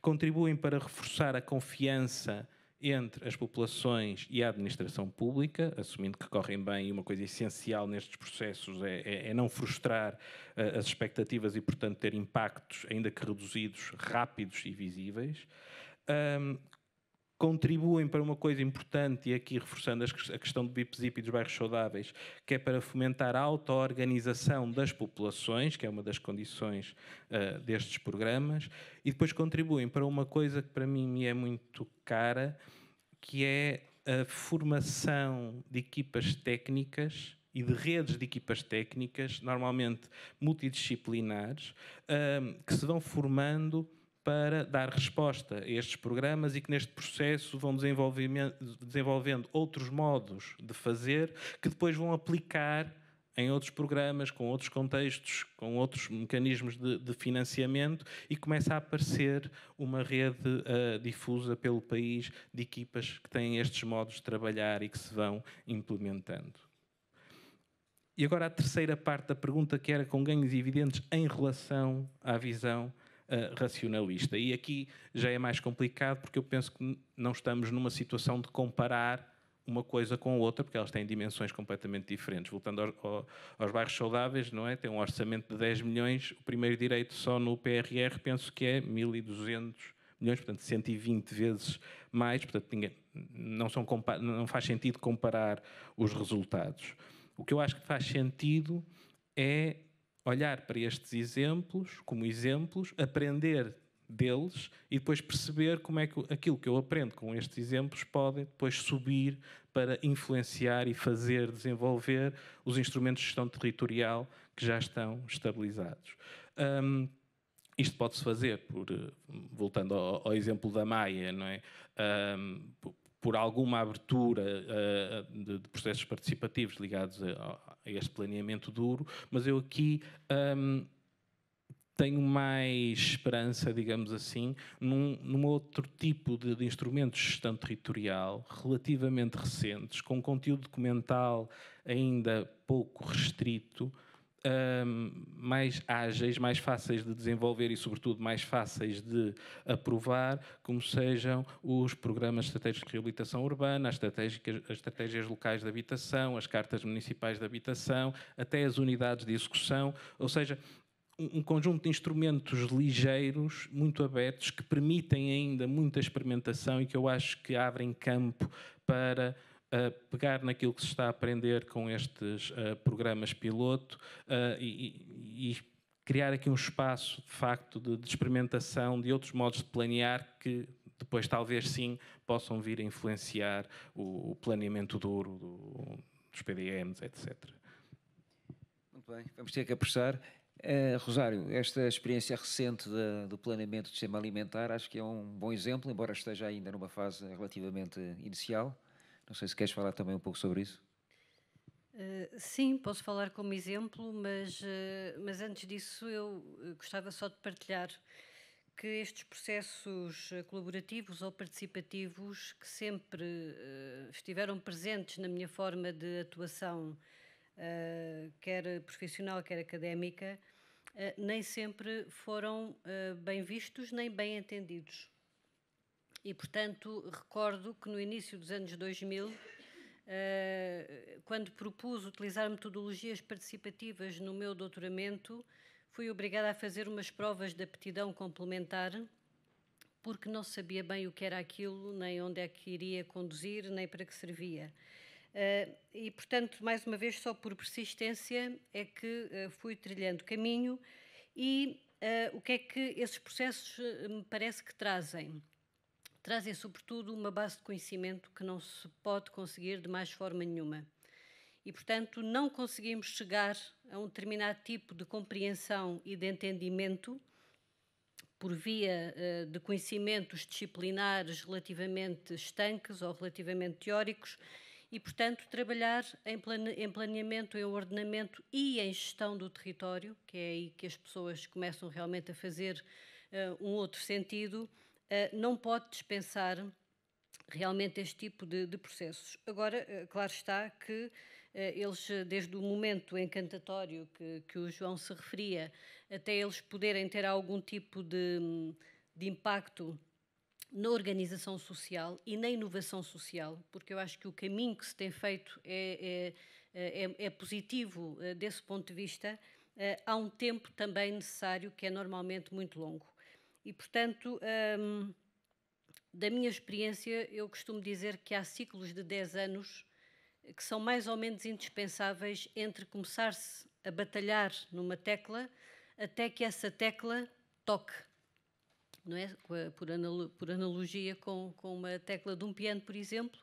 Contribuem para reforçar a confiança entre as populações e a administração pública, assumindo que correm bem, e uma coisa essencial nestes processos é, é, é não frustrar uh, as expectativas e, portanto, ter impactos, ainda que reduzidos, rápidos e visíveis. Um, contribuem para uma coisa importante, e aqui reforçando a questão do BIPZIP e dos bairros saudáveis, que é para fomentar a auto-organização das populações, que é uma das condições uh, destes programas, e depois contribuem para uma coisa que para mim me é muito cara, que é a formação de equipas técnicas e de redes de equipas técnicas, normalmente multidisciplinares, uh, que se vão formando para dar resposta a estes programas e que neste processo vão desenvolvendo outros modos de fazer que depois vão aplicar em outros programas, com outros contextos, com outros mecanismos de, de financiamento e começa a aparecer uma rede uh, difusa pelo país de equipas que têm estes modos de trabalhar e que se vão implementando. E agora a terceira parte da pergunta que era com ganhos evidentes em relação à visão eh, racionalista. E aqui já é mais complicado porque eu penso que não estamos numa situação de comparar uma coisa com outra, porque elas têm dimensões completamente diferentes. Voltando ao, ao, aos bairros saudáveis, não é? Tem um orçamento de 10 milhões, o primeiro direito só no PRR penso que é 1.200 milhões, portanto 120 vezes mais, portanto ninguém, não, são, não faz sentido comparar os resultados. O que eu acho que faz sentido é olhar para estes exemplos como exemplos, aprender deles e depois perceber como é que aquilo que eu aprendo com estes exemplos pode depois subir para influenciar e fazer desenvolver os instrumentos de gestão territorial que já estão estabilizados. Um, isto pode-se fazer por, eh, voltando ao, ao, exemplo da Maia, não é? Um, por alguma abertura uh, de, de, processos participativos ligados a, este planeamento duro, mas eu aqui um, tenho mais esperança, digamos assim, num, num outro tipo de, de de gestão territorial, relativamente recentes, com conteúdo documental ainda pouco restrito, mais ágeis, mais fáceis de desenvolver e, sobretudo, mais fáceis de aprovar, como sejam os programas estratégicos de reabilitação urbana, as estratégias, as estratégias locais de habitação, as cartas municipais de habitação, até as unidades de execução, ou seja, um conjunto de instrumentos ligeiros, muito abertos, que permitem ainda muita experimentação e que eu acho que abrem campo para uh, pegar naquilo que se está a aprender com estes uh, programas piloto eh, e, e criar aqui um espaço de facto de, de, experimentação de outros modos de planear que depois talvez sim possam vir a influenciar
o, o planeamento duro do, dos PDMs, etc. Muito bem, vamos ter que apressar. Uh, Rosário, esta experiência recente de, do planeamento do sistema alimentar acho que é um bom exemplo, embora esteja ainda numa fase relativamente inicial. Não sei se queres falar também um pouco sobre isso.
Eh, sim, posso falar como exemplo, mas, eh, mas antes disso eu eh, gostava só de partilhar que estes processos colaborativos ou participativos que sempre estiveram presentes na minha forma de atuação, quer profissional, quer académica, nem sempre foram bem vistos nem bem entendidos. E, portanto, recordo que no início dos anos 2000, eh, quando propus utilizar metodologias participativas no meu doutoramento, fui obrigada a fazer umas provas de aptidão complementar, porque não sabia bem o que era aquilo, nem onde é que iria conduzir, nem para que servia. Eh, e, portanto, mais uma vez, só por persistência é que eh, fui trilhando caminho e o que é que esses processos me parece que trazem? trazem sobretudo uma base de conhecimento que não se pode conseguir de mais forma nenhuma. E, portanto, não conseguimos chegar a um determinado tipo de compreensão e de entendimento por via uh, de conhecimentos disciplinares relativamente estanques ou relativamente teóricos e, portanto, trabalhar em, planeamento, em ordenamento e em gestão do território, que é aí que as pessoas começam realmente a fazer uh, um outro sentido eh, não pode dispensar realmente este tipo de, de, processos. Agora, eh, claro está que eh, eles, desde o momento encantatório que, que o João se referia, até eles poderem ter algum tipo de, de impacto na organização social e na inovação social, porque eu acho que o caminho que se tem feito é, é, é, é positivo desse ponto de vista, há um tempo também necessário que é normalmente muito longo. E, portanto, hum, da minha experiência, eu costumo dizer que há ciclos de 10 anos que são mais ou menos indispensáveis entre começar-se a batalhar numa tecla até que essa tecla toque. Não é? por, anal por analogia com, com uma tecla de um piano, por exemplo,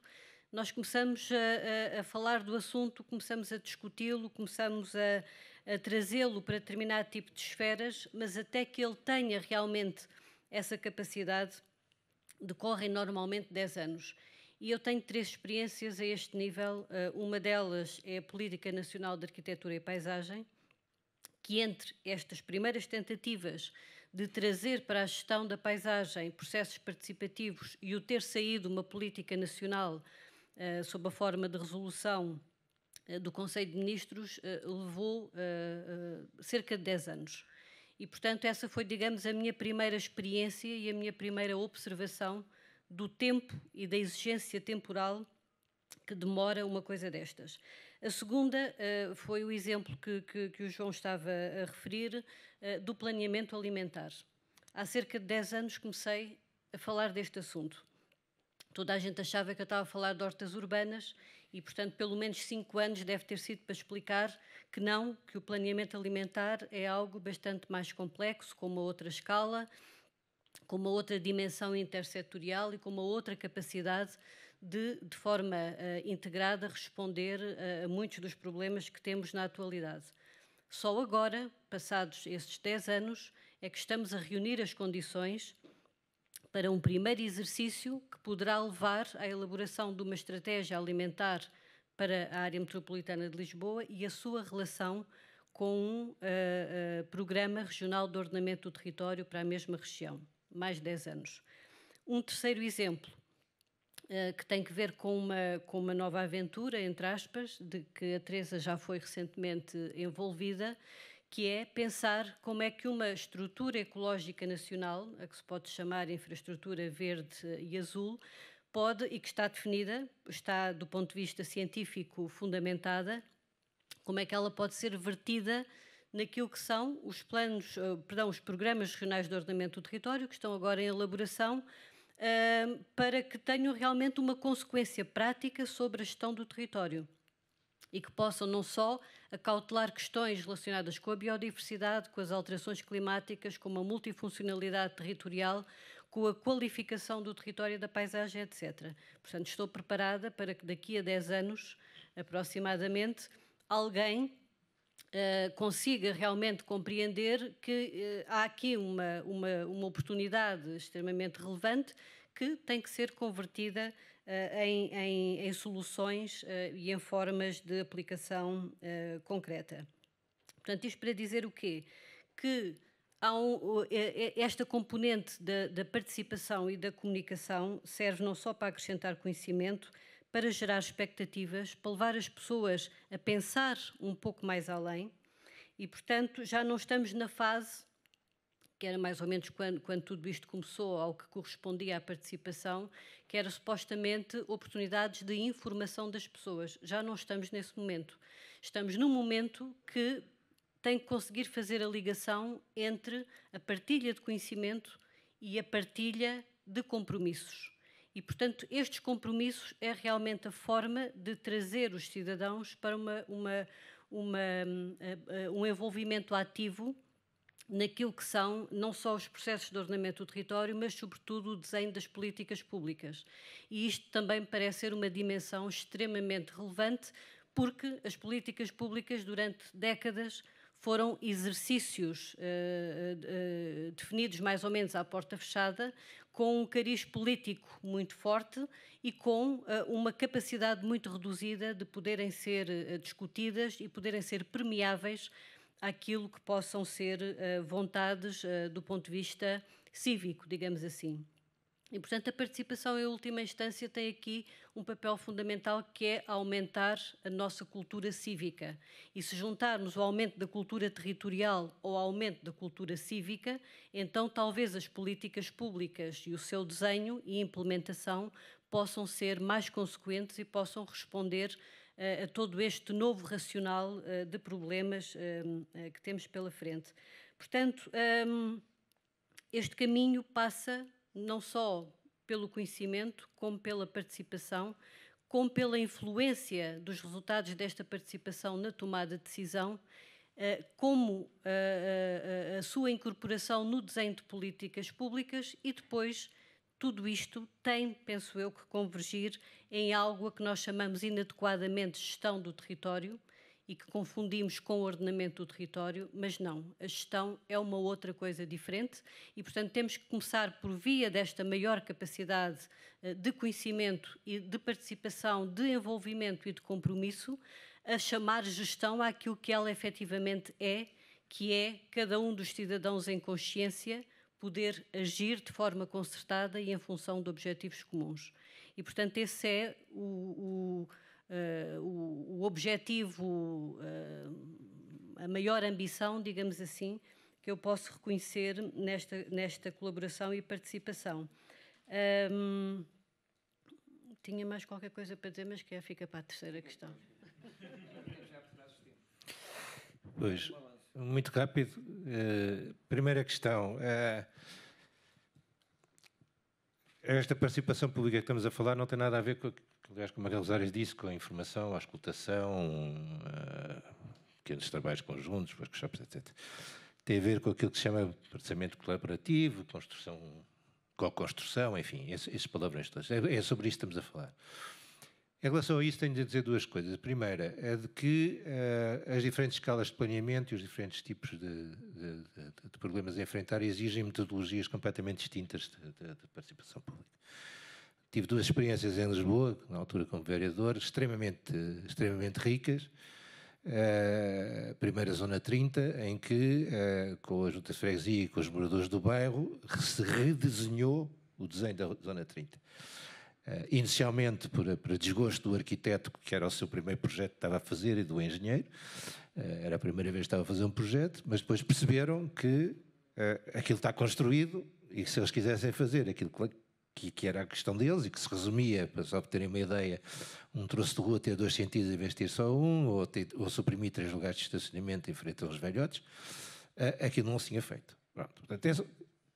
nós começamos a, a, a falar do assunto, começamos a discuti-lo, começamos a, a trazê-lo para determinado tipo de esferas, mas até que ele tenha realmente essa capacidade, decorrem normalmente 10 anos. E eu tenho três experiências a este nível. Uh, uma delas é a Política Nacional de Arquitetura e Paisagem, que entre estas primeiras tentativas de trazer para a gestão da paisagem processos participativos e o ter saído uma política nacional uh, sob a forma de resolução eh, do Conselho de Ministros eh, levou eh, cerca de 10 anos. E, portanto, essa foi, digamos, a minha primeira experiência e a minha primeira observação do tempo e da exigência temporal que demora uma coisa destas. A segunda foi o exemplo que, que, que, o João estava a referir do planeamento alimentar. Há cerca de 10 anos comecei a falar deste assunto. Toda a gente achava que eu estava a falar de hortas urbanas e, portanto, pelo menos cinco anos deve ter sido para explicar que não, que o planeamento alimentar é algo bastante mais complexo, com uma outra escala, com uma outra dimensão intersetorial e com uma outra capacidade de, de forma uh, integrada, responder uh, a muitos dos problemas que temos na atualidade. Só agora, passados esses 10 anos, é que estamos a reunir as condições para um primeiro exercício que poderá levar à elaboração de uma estratégia alimentar para a área metropolitana de Lisboa e a sua relação com um uh, uh, programa regional de ordenamento do território para a mesma região, mais de 10 anos. Um terceiro exemplo, uh, que tem que ver com uma, com uma nova aventura, entre aspas, de que a Teresa já foi recentemente envolvida, que é pensar como é que uma estrutura ecológica nacional, a que se pode chamar infraestrutura verde e azul, pode e que está definida, está do ponto de vista científico fundamentada, como é que ela pode ser vertida naquilo que são os planos, eh, perdão, os programas regionais de ordenamento do território que estão agora em elaboração eh, para que tenham realmente uma consequência prática sobre a gestão do território e que possam não só acautelar questões relacionadas com a biodiversidade, com as alterações climáticas, com a multifuncionalidade territorial, com a qualificação do território da paisagem, etc. Portanto, estou preparada para que daqui a 10 anos, aproximadamente, alguém Uh, consiga realmente compreender que uh, há aqui uma, uma, uma oportunidade extremamente relevante que tem que ser convertida eh, em, em, em, soluções eh, e em formas de aplicação eh, concreta. Portanto, isto para dizer o quê? Que um, esta componente da, da, participação e da comunicação serve não só para acrescentar conhecimento, para gerar expectativas, para levar as pessoas a pensar um pouco mais além e, portanto, já não estamos na fase que era mais ou menos quando, quando tudo isto começou, ao que correspondia à participação, que era supostamente oportunidades de informação das pessoas. Já não estamos nesse momento. Estamos num momento que tem que conseguir fazer a ligação entre a partilha de conhecimento e a partilha de compromissos. E, portanto, estes compromissos é realmente a forma de trazer os cidadãos para uma, uma, uma hum, um envolvimento ativo naquilo que são não só os processos de ordenamento do território, mas sobretudo o desenho das políticas públicas. E isto também parece ser uma dimensão extremamente relevante, porque as políticas públicas durante décadas foram exercícios uh, uh, definidos mais ou menos à porta fechada, com um cariz político muito forte e com uh, uma capacidade muito reduzida de poderem ser discutidas e poderem ser permeáveis aquilo que possam ser eh, vontades eh, do ponto de vista cívico, digamos assim. E, portanto, a participação em última instância tem aqui um papel fundamental que é aumentar a nossa cultura cívica. E se juntarmos o aumento da cultura territorial ao aumento da cultura cívica, então talvez as políticas públicas e o seu desenho e implementação possam ser mais consequentes e possam responder eh, a todo este novo racional eh, de problemas eh, que temos pela frente. Portanto, ehm, este caminho passa não só pelo conhecimento, como pela participação, como pela influência dos resultados desta participação na tomada de decisão como a, sua incorporação no desenho de políticas públicas e depois tudo isto tem, penso eu, que convergir em algo a que nós chamamos inadequadamente gestão do território e que confundimos com o ordenamento do território, mas não, a gestão é uma outra coisa diferente e, portanto, temos que começar por via desta maior capacidade eh, de conhecimento e de participação, de envolvimento e de compromisso, a chamar gestão àquilo que ela efetivamente é, que é cada um dos cidadãos em consciência poder agir de forma concertada e em função de objetivos comuns. E, portanto, esse é o, o, uh, o, objetivo, uh, a maior ambição, digamos assim, que eu posso reconhecer nesta, nesta colaboração e participação. Um, tinha mais qualquer coisa para dizer, mas que fica para a terceira questão.
Pois. Muito rápido. Uh, primeira questão. Uh, esta participação pública que estamos a falar não tem nada a ver com, aliás, como a Ares disse, com a informação, a escutação, uh, eh, pequenos trabalhos conjuntos, workshops, etc. Tem a ver com aquilo que se chama processamento colaborativo, construção, co-construção, enfim, esses, esses palavrões todos. É, é sobre isso que estamos a falar. Em relação a isso, tenho de dizer duas coisas. A primeira é de que uh, as diferentes escalas de planeamento e os diferentes tipos de, de, de, de problemas a enfrentar exigem metodologias completamente distintas de, participação pública. Tive duas experiências em Lisboa, na altura como vereador, extremamente, extremamente ricas. Uh, primeira Zona 30, em que, uh, com a Junta de Freguesia e com os moradores do bairro, se redesenhou o desenho da Zona 30. Eh, inicialmente por, por, desgosto do arquiteto, que era o seu primeiro projeto que estava a fazer, e do engenheiro. Eh, era a primeira vez que estava a fazer um projeto, mas depois perceberam que eh, aquilo está construído e que se eles quisessem fazer aquilo que, que, era a questão deles e que se resumia, para só terem uma ideia, um troço de rua ter dois sentidos em vez de ter só um, ou, ter, ou suprimir três lugares de estacionamento em frente aos velhotes, aquilo não se tinha feito. Pronto. Portanto,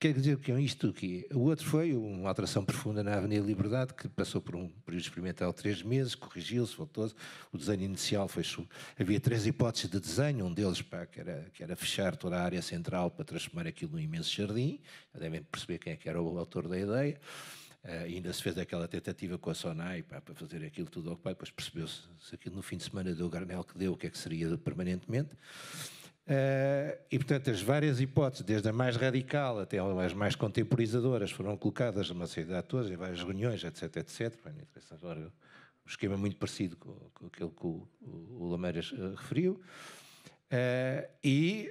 Quer dizer que é isto aqui. O outro foi uma alteração profunda na Avenida Liberdade, que passou por um período experimental de três meses, corrigiu-se, voltou-se. O desenho inicial foi. Havia três hipóteses de desenho. Um deles, pá, que, era, que era fechar toda a área central para transformar aquilo num imenso jardim. Já devem perceber quem é que era o autor da ideia. Uh, ainda se fez aquela tentativa com a Sonai pá, para fazer aquilo tudo ocupado. Depois percebeu-se se aquilo no fim de semana deu o garnel que deu, o que é que seria permanentemente. Eh, e, portanto, as várias hipóteses, desde a mais radical até às mais contemporizadoras, foram colocadas numa sociedade toda, em várias reuniões, etc, etc. Bem, interessa agora um esquema muito parecido com, com aquele que o, o, o Lameiras uh, referiu. Uh, e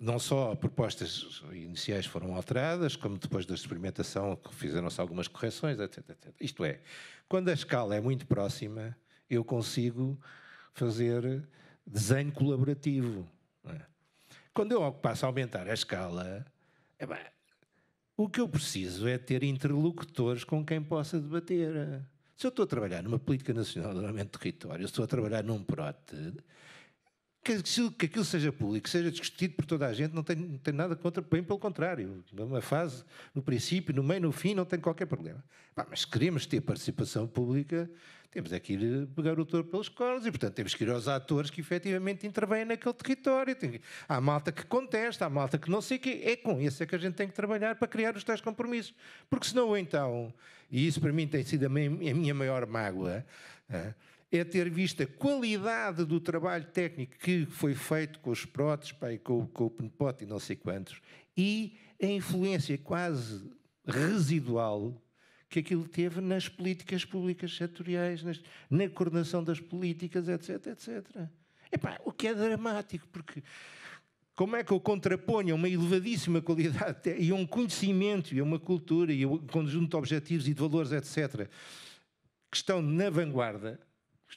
não só propostas iniciais foram alteradas, como depois da experimentação fizeram-se algumas correções, etc, etc. Isto é, quando a escala é muito próxima, eu consigo fazer desenho colaborativo. É? Quando eu passo a aumentar a escala, é bem, o que eu preciso é ter interlocutores com quem possa debater. Se eu estou a trabalhar numa política nacional de ordenamento de território, se estou a trabalhar num PROTE, que, que aquilo seja público, seja discutido por toda a gente, não tem, não tem nada contra, bem pelo contrário. Numa é fase, no princípio, no meio, no fim, não tem qualquer problema. Bah, mas queremos ter participação pública, temos é que ir eh, pegar o touro pelos cornos e, portanto, temos que ir aos atores que efetivamente intervêm naquele território. Tem, há malta que contesta, há malta que não sei o quê. É com isso é que a gente tem que trabalhar para criar os tais compromissos. Porque senão, então, e isso para mim tem sido a minha maior mágoa, é ter visto a qualidade do trabalho técnico que foi feito com os próteses, pá, com, com o Penpote e não sei quantos, e a influência quase residual que aquilo teve nas políticas públicas setoriais, nas, na coordenação das políticas, etc, etc. Epá, o que é dramático, porque como é que eu contraponho uma elevadíssima qualidade e um conhecimento e uma cultura e um conjunto de objetivos e de valores, etc., que estão na vanguarda,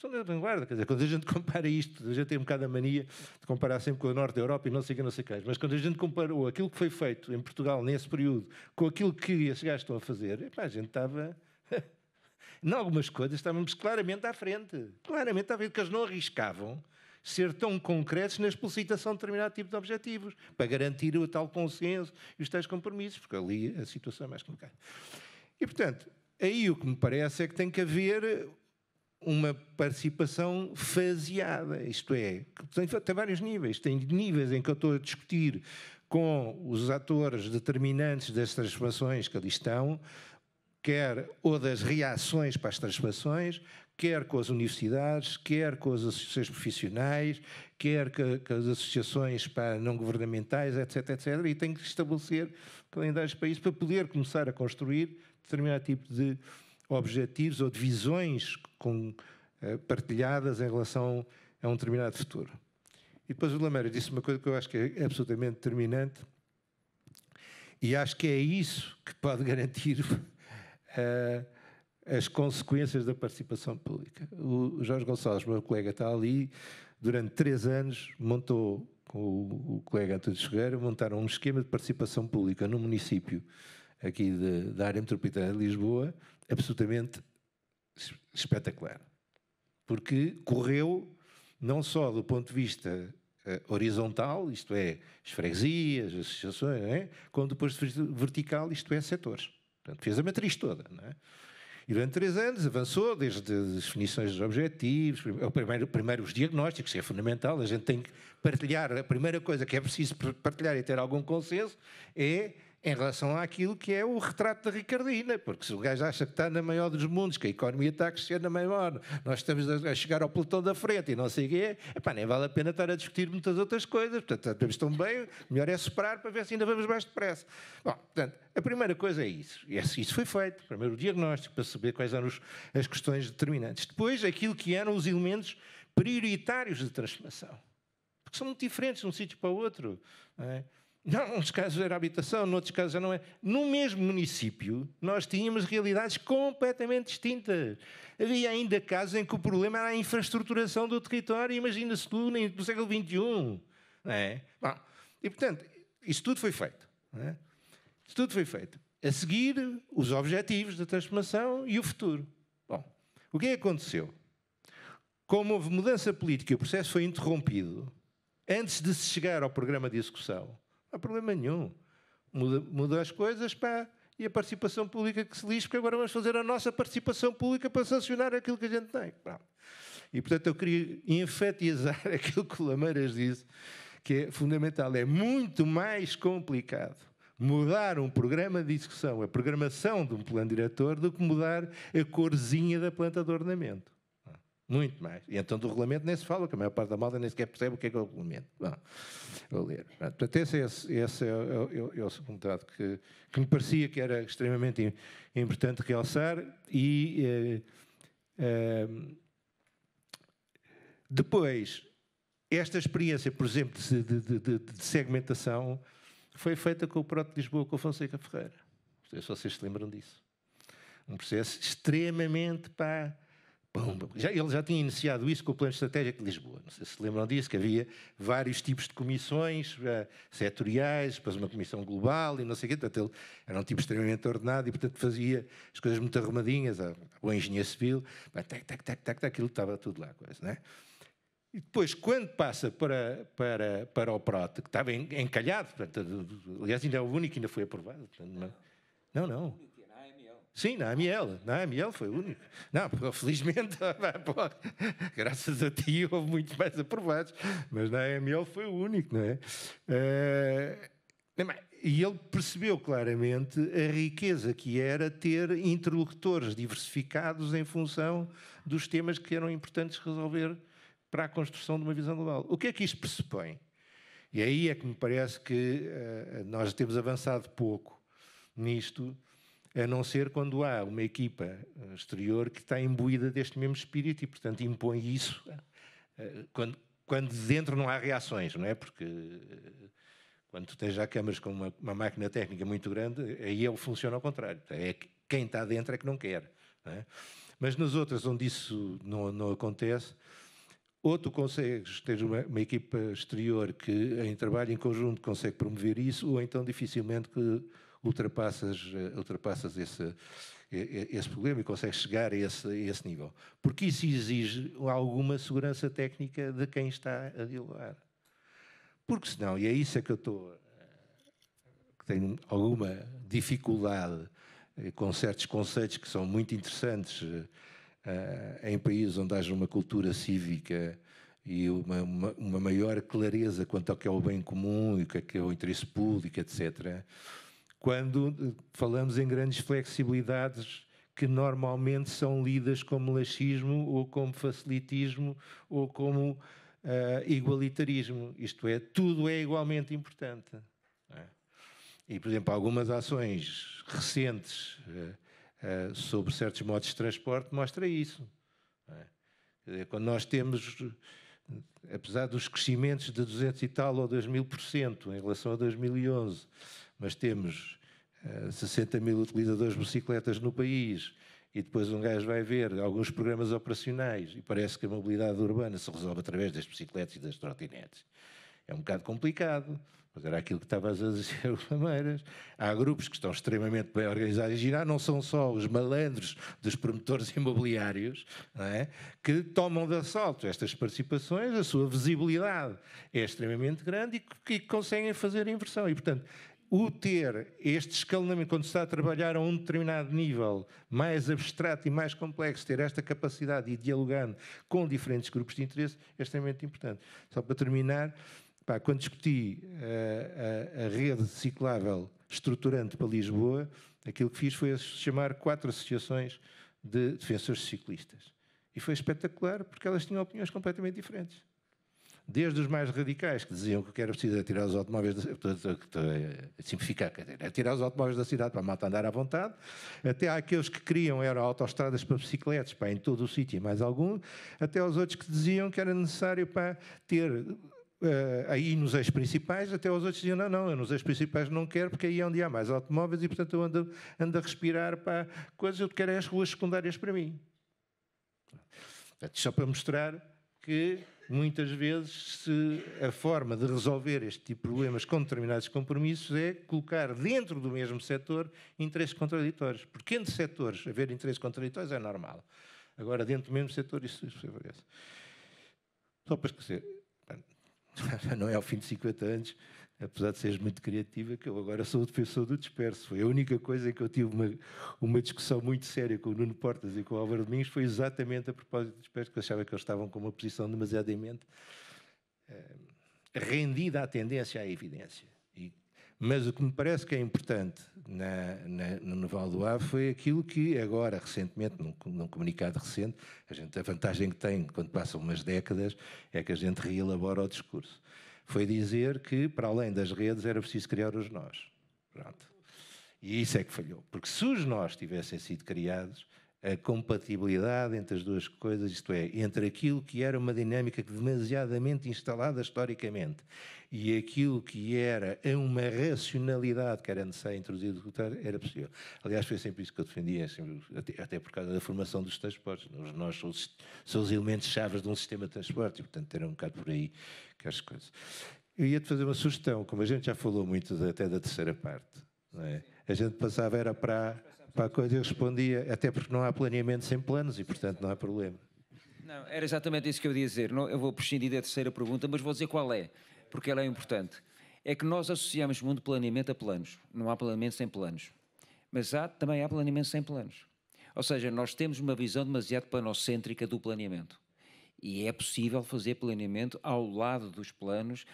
estão na vanguarda. Quer dizer, quando a gente compara isto, a gente tem um bocado a mania de comparar sempre com o norte da Europa e não sei que, não sei que. Mas quando a gente comparou aquilo que foi feito em Portugal nesse período com aquilo que esses gajos estão a fazer, epá, a gente estava. em algumas coisas estávamos claramente à frente. Claramente a ver que eles não arriscavam ser tão concretos na explicitação de determinado tipo de objetivos, para garantir o tal consenso e os tais compromissos, porque ali a situação é mais complicada. E, portanto, aí o que me parece é que tem que haver uma participação faseada, isto é, tem, tem vários níveis. Tem níveis em que eu estou a discutir com os atores determinantes das transformações que ali estão, quer ou das reações para as transformações, quer com as universidades, quer com as associações profissionais, quer com as associações para não governamentais, etc, etc. E tem que estabelecer calendários para isso, para poder começar a construir determinado tipo de objetivos ou de visões com, eh, partilhadas em relação a um determinado futuro. E depois o Lameira disse uma coisa que eu acho que é absolutamente determinante, e acho que é isso que pode garantir uh, as consequências da participação pública. O Jorge Gonçalves, meu colega, está ali, durante três anos montou, com o, o colega António Chegueira, montaram um esquema de participação pública no município aqui de, da área metropolitana de Lisboa, absolutamente espetacular. Porque correu não só do ponto de vista eh, horizontal, isto é, as freguesias, as associações, é? como depois de vertical, isto é, setores. Portanto, fez a matriz toda. É? E durante três anos avançou, desde as definições dos objetivos, primeiro, primeiro os diagnósticos, que é fundamental, a gente tem que partilhar, a primeira coisa que é preciso partilhar e ter algum consenso é em relação àquilo que é o retrato da Ricardina, porque se o gajo acha que está na maior dos mundos, que a economia está a crescer na maior, nós estamos a chegar ao pelotão da frente e não sei o quê, epá, nem vale a pena estar a discutir muitas outras coisas, portanto, estamos tão bem, melhor é superar para ver se ainda vamos mais depressa. Bom, portanto, a primeira coisa é isso, isso foi feito, primeiro o diagnóstico, para saber quais eram as questões determinantes. Depois, aquilo que eram os elementos prioritários de transformação, porque são muito diferentes de um sítio para o outro, não é? Não, uns casos era habitação, noutros casos já não é. No mesmo município, nós tínhamos realidades completamente distintas. Havia ainda casos em que o problema era a infraestruturação do território, imagina-se tu, no século XXI. É? Bom, e, portanto, isso tudo foi feito. É? Isso tudo foi feito. A seguir, os objetivos da transformação e o futuro. Bom, o que é que aconteceu? Como houve mudança política e o processo foi interrompido, antes de se chegar ao programa de execução, não há problema nenhum. Muda, muda as coisas, pá, e a participação pública que se lixe, porque agora vamos fazer a nossa participação pública para sancionar aquilo que a gente tem. E, portanto, eu queria enfatizar aquilo que o Lameiras disse, que é fundamental. É muito mais complicado mudar um programa de execução, a programação de um plano diretor, do que mudar a corzinha da planta de ornamento. Muito mais. E então do regulamento nem se fala, que a maior parte da malta nem sequer percebe o que é que é o regulamento. Bom, vou ler. Portanto, é esse, esse, esse é, é, é, é, o segundo dado que, que me parecia que era extremamente importante realçar e... Eh, ehm, depois, esta experiência, por exemplo, de, de, de, de, segmentação foi feita com o Proto de Lisboa com a Fonseca Ferreira. Não sei se vocês se lembram disso. Um processo extremamente, pá, já, ele já tinha iniciado isso com o plano estratégico de Lisboa. Não sei se lembram disso, que havia vários tipos de comissões uh, setoriais, depois uma comissão global e não sei o quê. Portanto, ele era um tipo extremamente ordenado e, portanto, fazia as coisas muito arrumadinhas. O engenheiro civil, tac, tac, tac, tac, aquilo estava tudo lá. Coisa, né? E depois, quando passa para, para, para o PROT, que estava encalhado, portanto, aliás, ainda é o único que ainda foi aprovado. Portanto, não, é? não. não. Sim, na AML, na AML foi único. Não, felizmente, graças a ti houve muitos mais aprovados, mas na AML foi o único, não é? Eh, e ele percebeu claramente a riqueza que era ter interlocutores diversificados em função dos temas que eram importantes resolver para a construção de uma visão global. O que é que isto pressupõe? E aí é que me parece que eh, nós temos avançado pouco nisto a não ser quando há uma equipa eh, exterior que está imbuída deste mesmo espírito e, portanto, impõe isso eh, quando, quando dentro não há reações, não é? Porque eh, quando tu tens já câmaras com uma, uma, máquina técnica muito grande, aí ele funciona ao contrário. É quem está dentro é que não quer. Não é? Mas nas outras onde isso não, não acontece, ou tu consegues ter uma, uma, equipa exterior que em trabalho em conjunto consegue promover isso, ou então dificilmente que ultrapassas, eh, ultrapassas esse, esse problema e consegues chegar a esse, a esse nível. Porque isso exige alguma segurança técnica de quem está a dialogar. Porque senão, e é isso é que eu estou. Eh, que tenho alguma dificuldade eh, com certos conceitos que são muito interessantes uh, em países onde haja uma cultura cívica e uma, uma, uma, maior clareza quanto ao que é o bem comum e o que é, que é o interesse público, etc quando eh, falamos em grandes flexibilidades que normalmente são lidas como laxismo ou como facilitismo ou como uh, igualitarismo. Isto é, tudo é igualmente importante. É. E, por exemplo, algumas ações recentes uh, uh, sobre certos modos de transporte mostra isso. É? Quando nós temos, apesar dos crescimentos de 200 e tal ou 2 mil por cento em relação a 2011, mas temos uh, eh, 60 mil utilizadores de bicicletas no país e depois um gajo vai ver alguns programas operacionais e parece que a mobilidade urbana se resolve através das bicicletas e das trotinetes. É um bocado complicado, mas era aquilo que estavas a dizer, Lameiras. Há grupos que estão extremamente bem organizados e girar, não são só os malandros dos promotores imobiliários é? que tomam de assalto estas participações, a sua visibilidade é extremamente grande e que, que conseguem fazer a inversão. E, portanto, o ter este escalonamento, quando se está a trabalhar a um determinado nível mais abstrato e mais complexo, ter esta capacidade de ir dialogando com diferentes grupos de interesse é extremamente importante. Só para terminar, pá, quando discuti eh, a, a, a rede ciclável estruturante para Lisboa, aquilo que fiz foi chamar quatro associações de defensores ciclistas. E foi espetacular porque elas tinham opiniões completamente diferentes desde os mais radicais, que diziam que era preciso tirar os automóveis, eh, simplificar, quer é tirar os automóveis da cidade para a andar à vontade, até àqueles que criam eram autoestradas para bicicletas, para em todo o sítio e mais algum, até aos outros que diziam que era necessário para ter Uh, aí nos eixos principais, até os outros diziam, não, não, eu nos eixos principais não quero, porque aí é onde há mais automóveis e, portanto, eu ando, ando a respirar para coisas, eu quero é as ruas secundárias para mim. só para mostrar que muitas vezes se a forma de resolver este tipo de problemas com determinados compromissos é colocar dentro do mesmo setor interesses contraditórios. Porque entre setores haver interesses contraditórios é normal. Agora, dentro do mesmo setor, isso, se favorece. Só para esquecer, não é ao fim de 50 anos apesar de seres muito criativa, que eu agora sou o defensor do disperso. Foi a única coisa em que eu tive uma, uma discussão muito séria com o Nuno Portas e com o Álvaro Domingos, foi exatamente a propósito do disperso, que eu achava que eles estavam com uma posição demasiadamente eh, rendida à tendência, à evidência. E, mas o que me parece que é importante na, na, no Naval do Ave foi aquilo que agora, recentemente, num, num comunicado recente, a, gente, a vantagem que tem quando passam umas décadas é que a gente reelabora o discurso foi dizer que, para além das redes, era preciso criar os nós. Pronto. E isso é que falhou. Porque se os nós tivessem sido criados, a compatibilidade entre as duas coisas, isto é, entre aquilo que era uma dinâmica demasiadamente instalada historicamente e aquilo que era uma racionalidade que era necessário introduzir, era possível. Aliás, foi sempre isso que eu defendia, é até, por causa da formação dos transportes. Os nós somos, somos elementos-chave de um sistema de transporte e, portanto, era um bocado por aí que as coisas. Eu ia-te fazer uma sugestão, como a gente já falou muito até da terceira parte. É? A gente passava era para para a coisa eu respondia, até porque não há planeamento sem planos e, portanto, não há problema.
Não, era exatamente isso que eu ia dizer. Não, eu vou prescindir da terceira pergunta, mas vou dizer qual é, porque ela é importante. É que nós associamos muito planeamento a planos. Não há planeamento sem planos. Mas há, também há planeamento sem planos. Ou seja, nós temos uma visão demasiado panocêntrica do planeamento. E é possível fazer planeamento ao lado dos planos,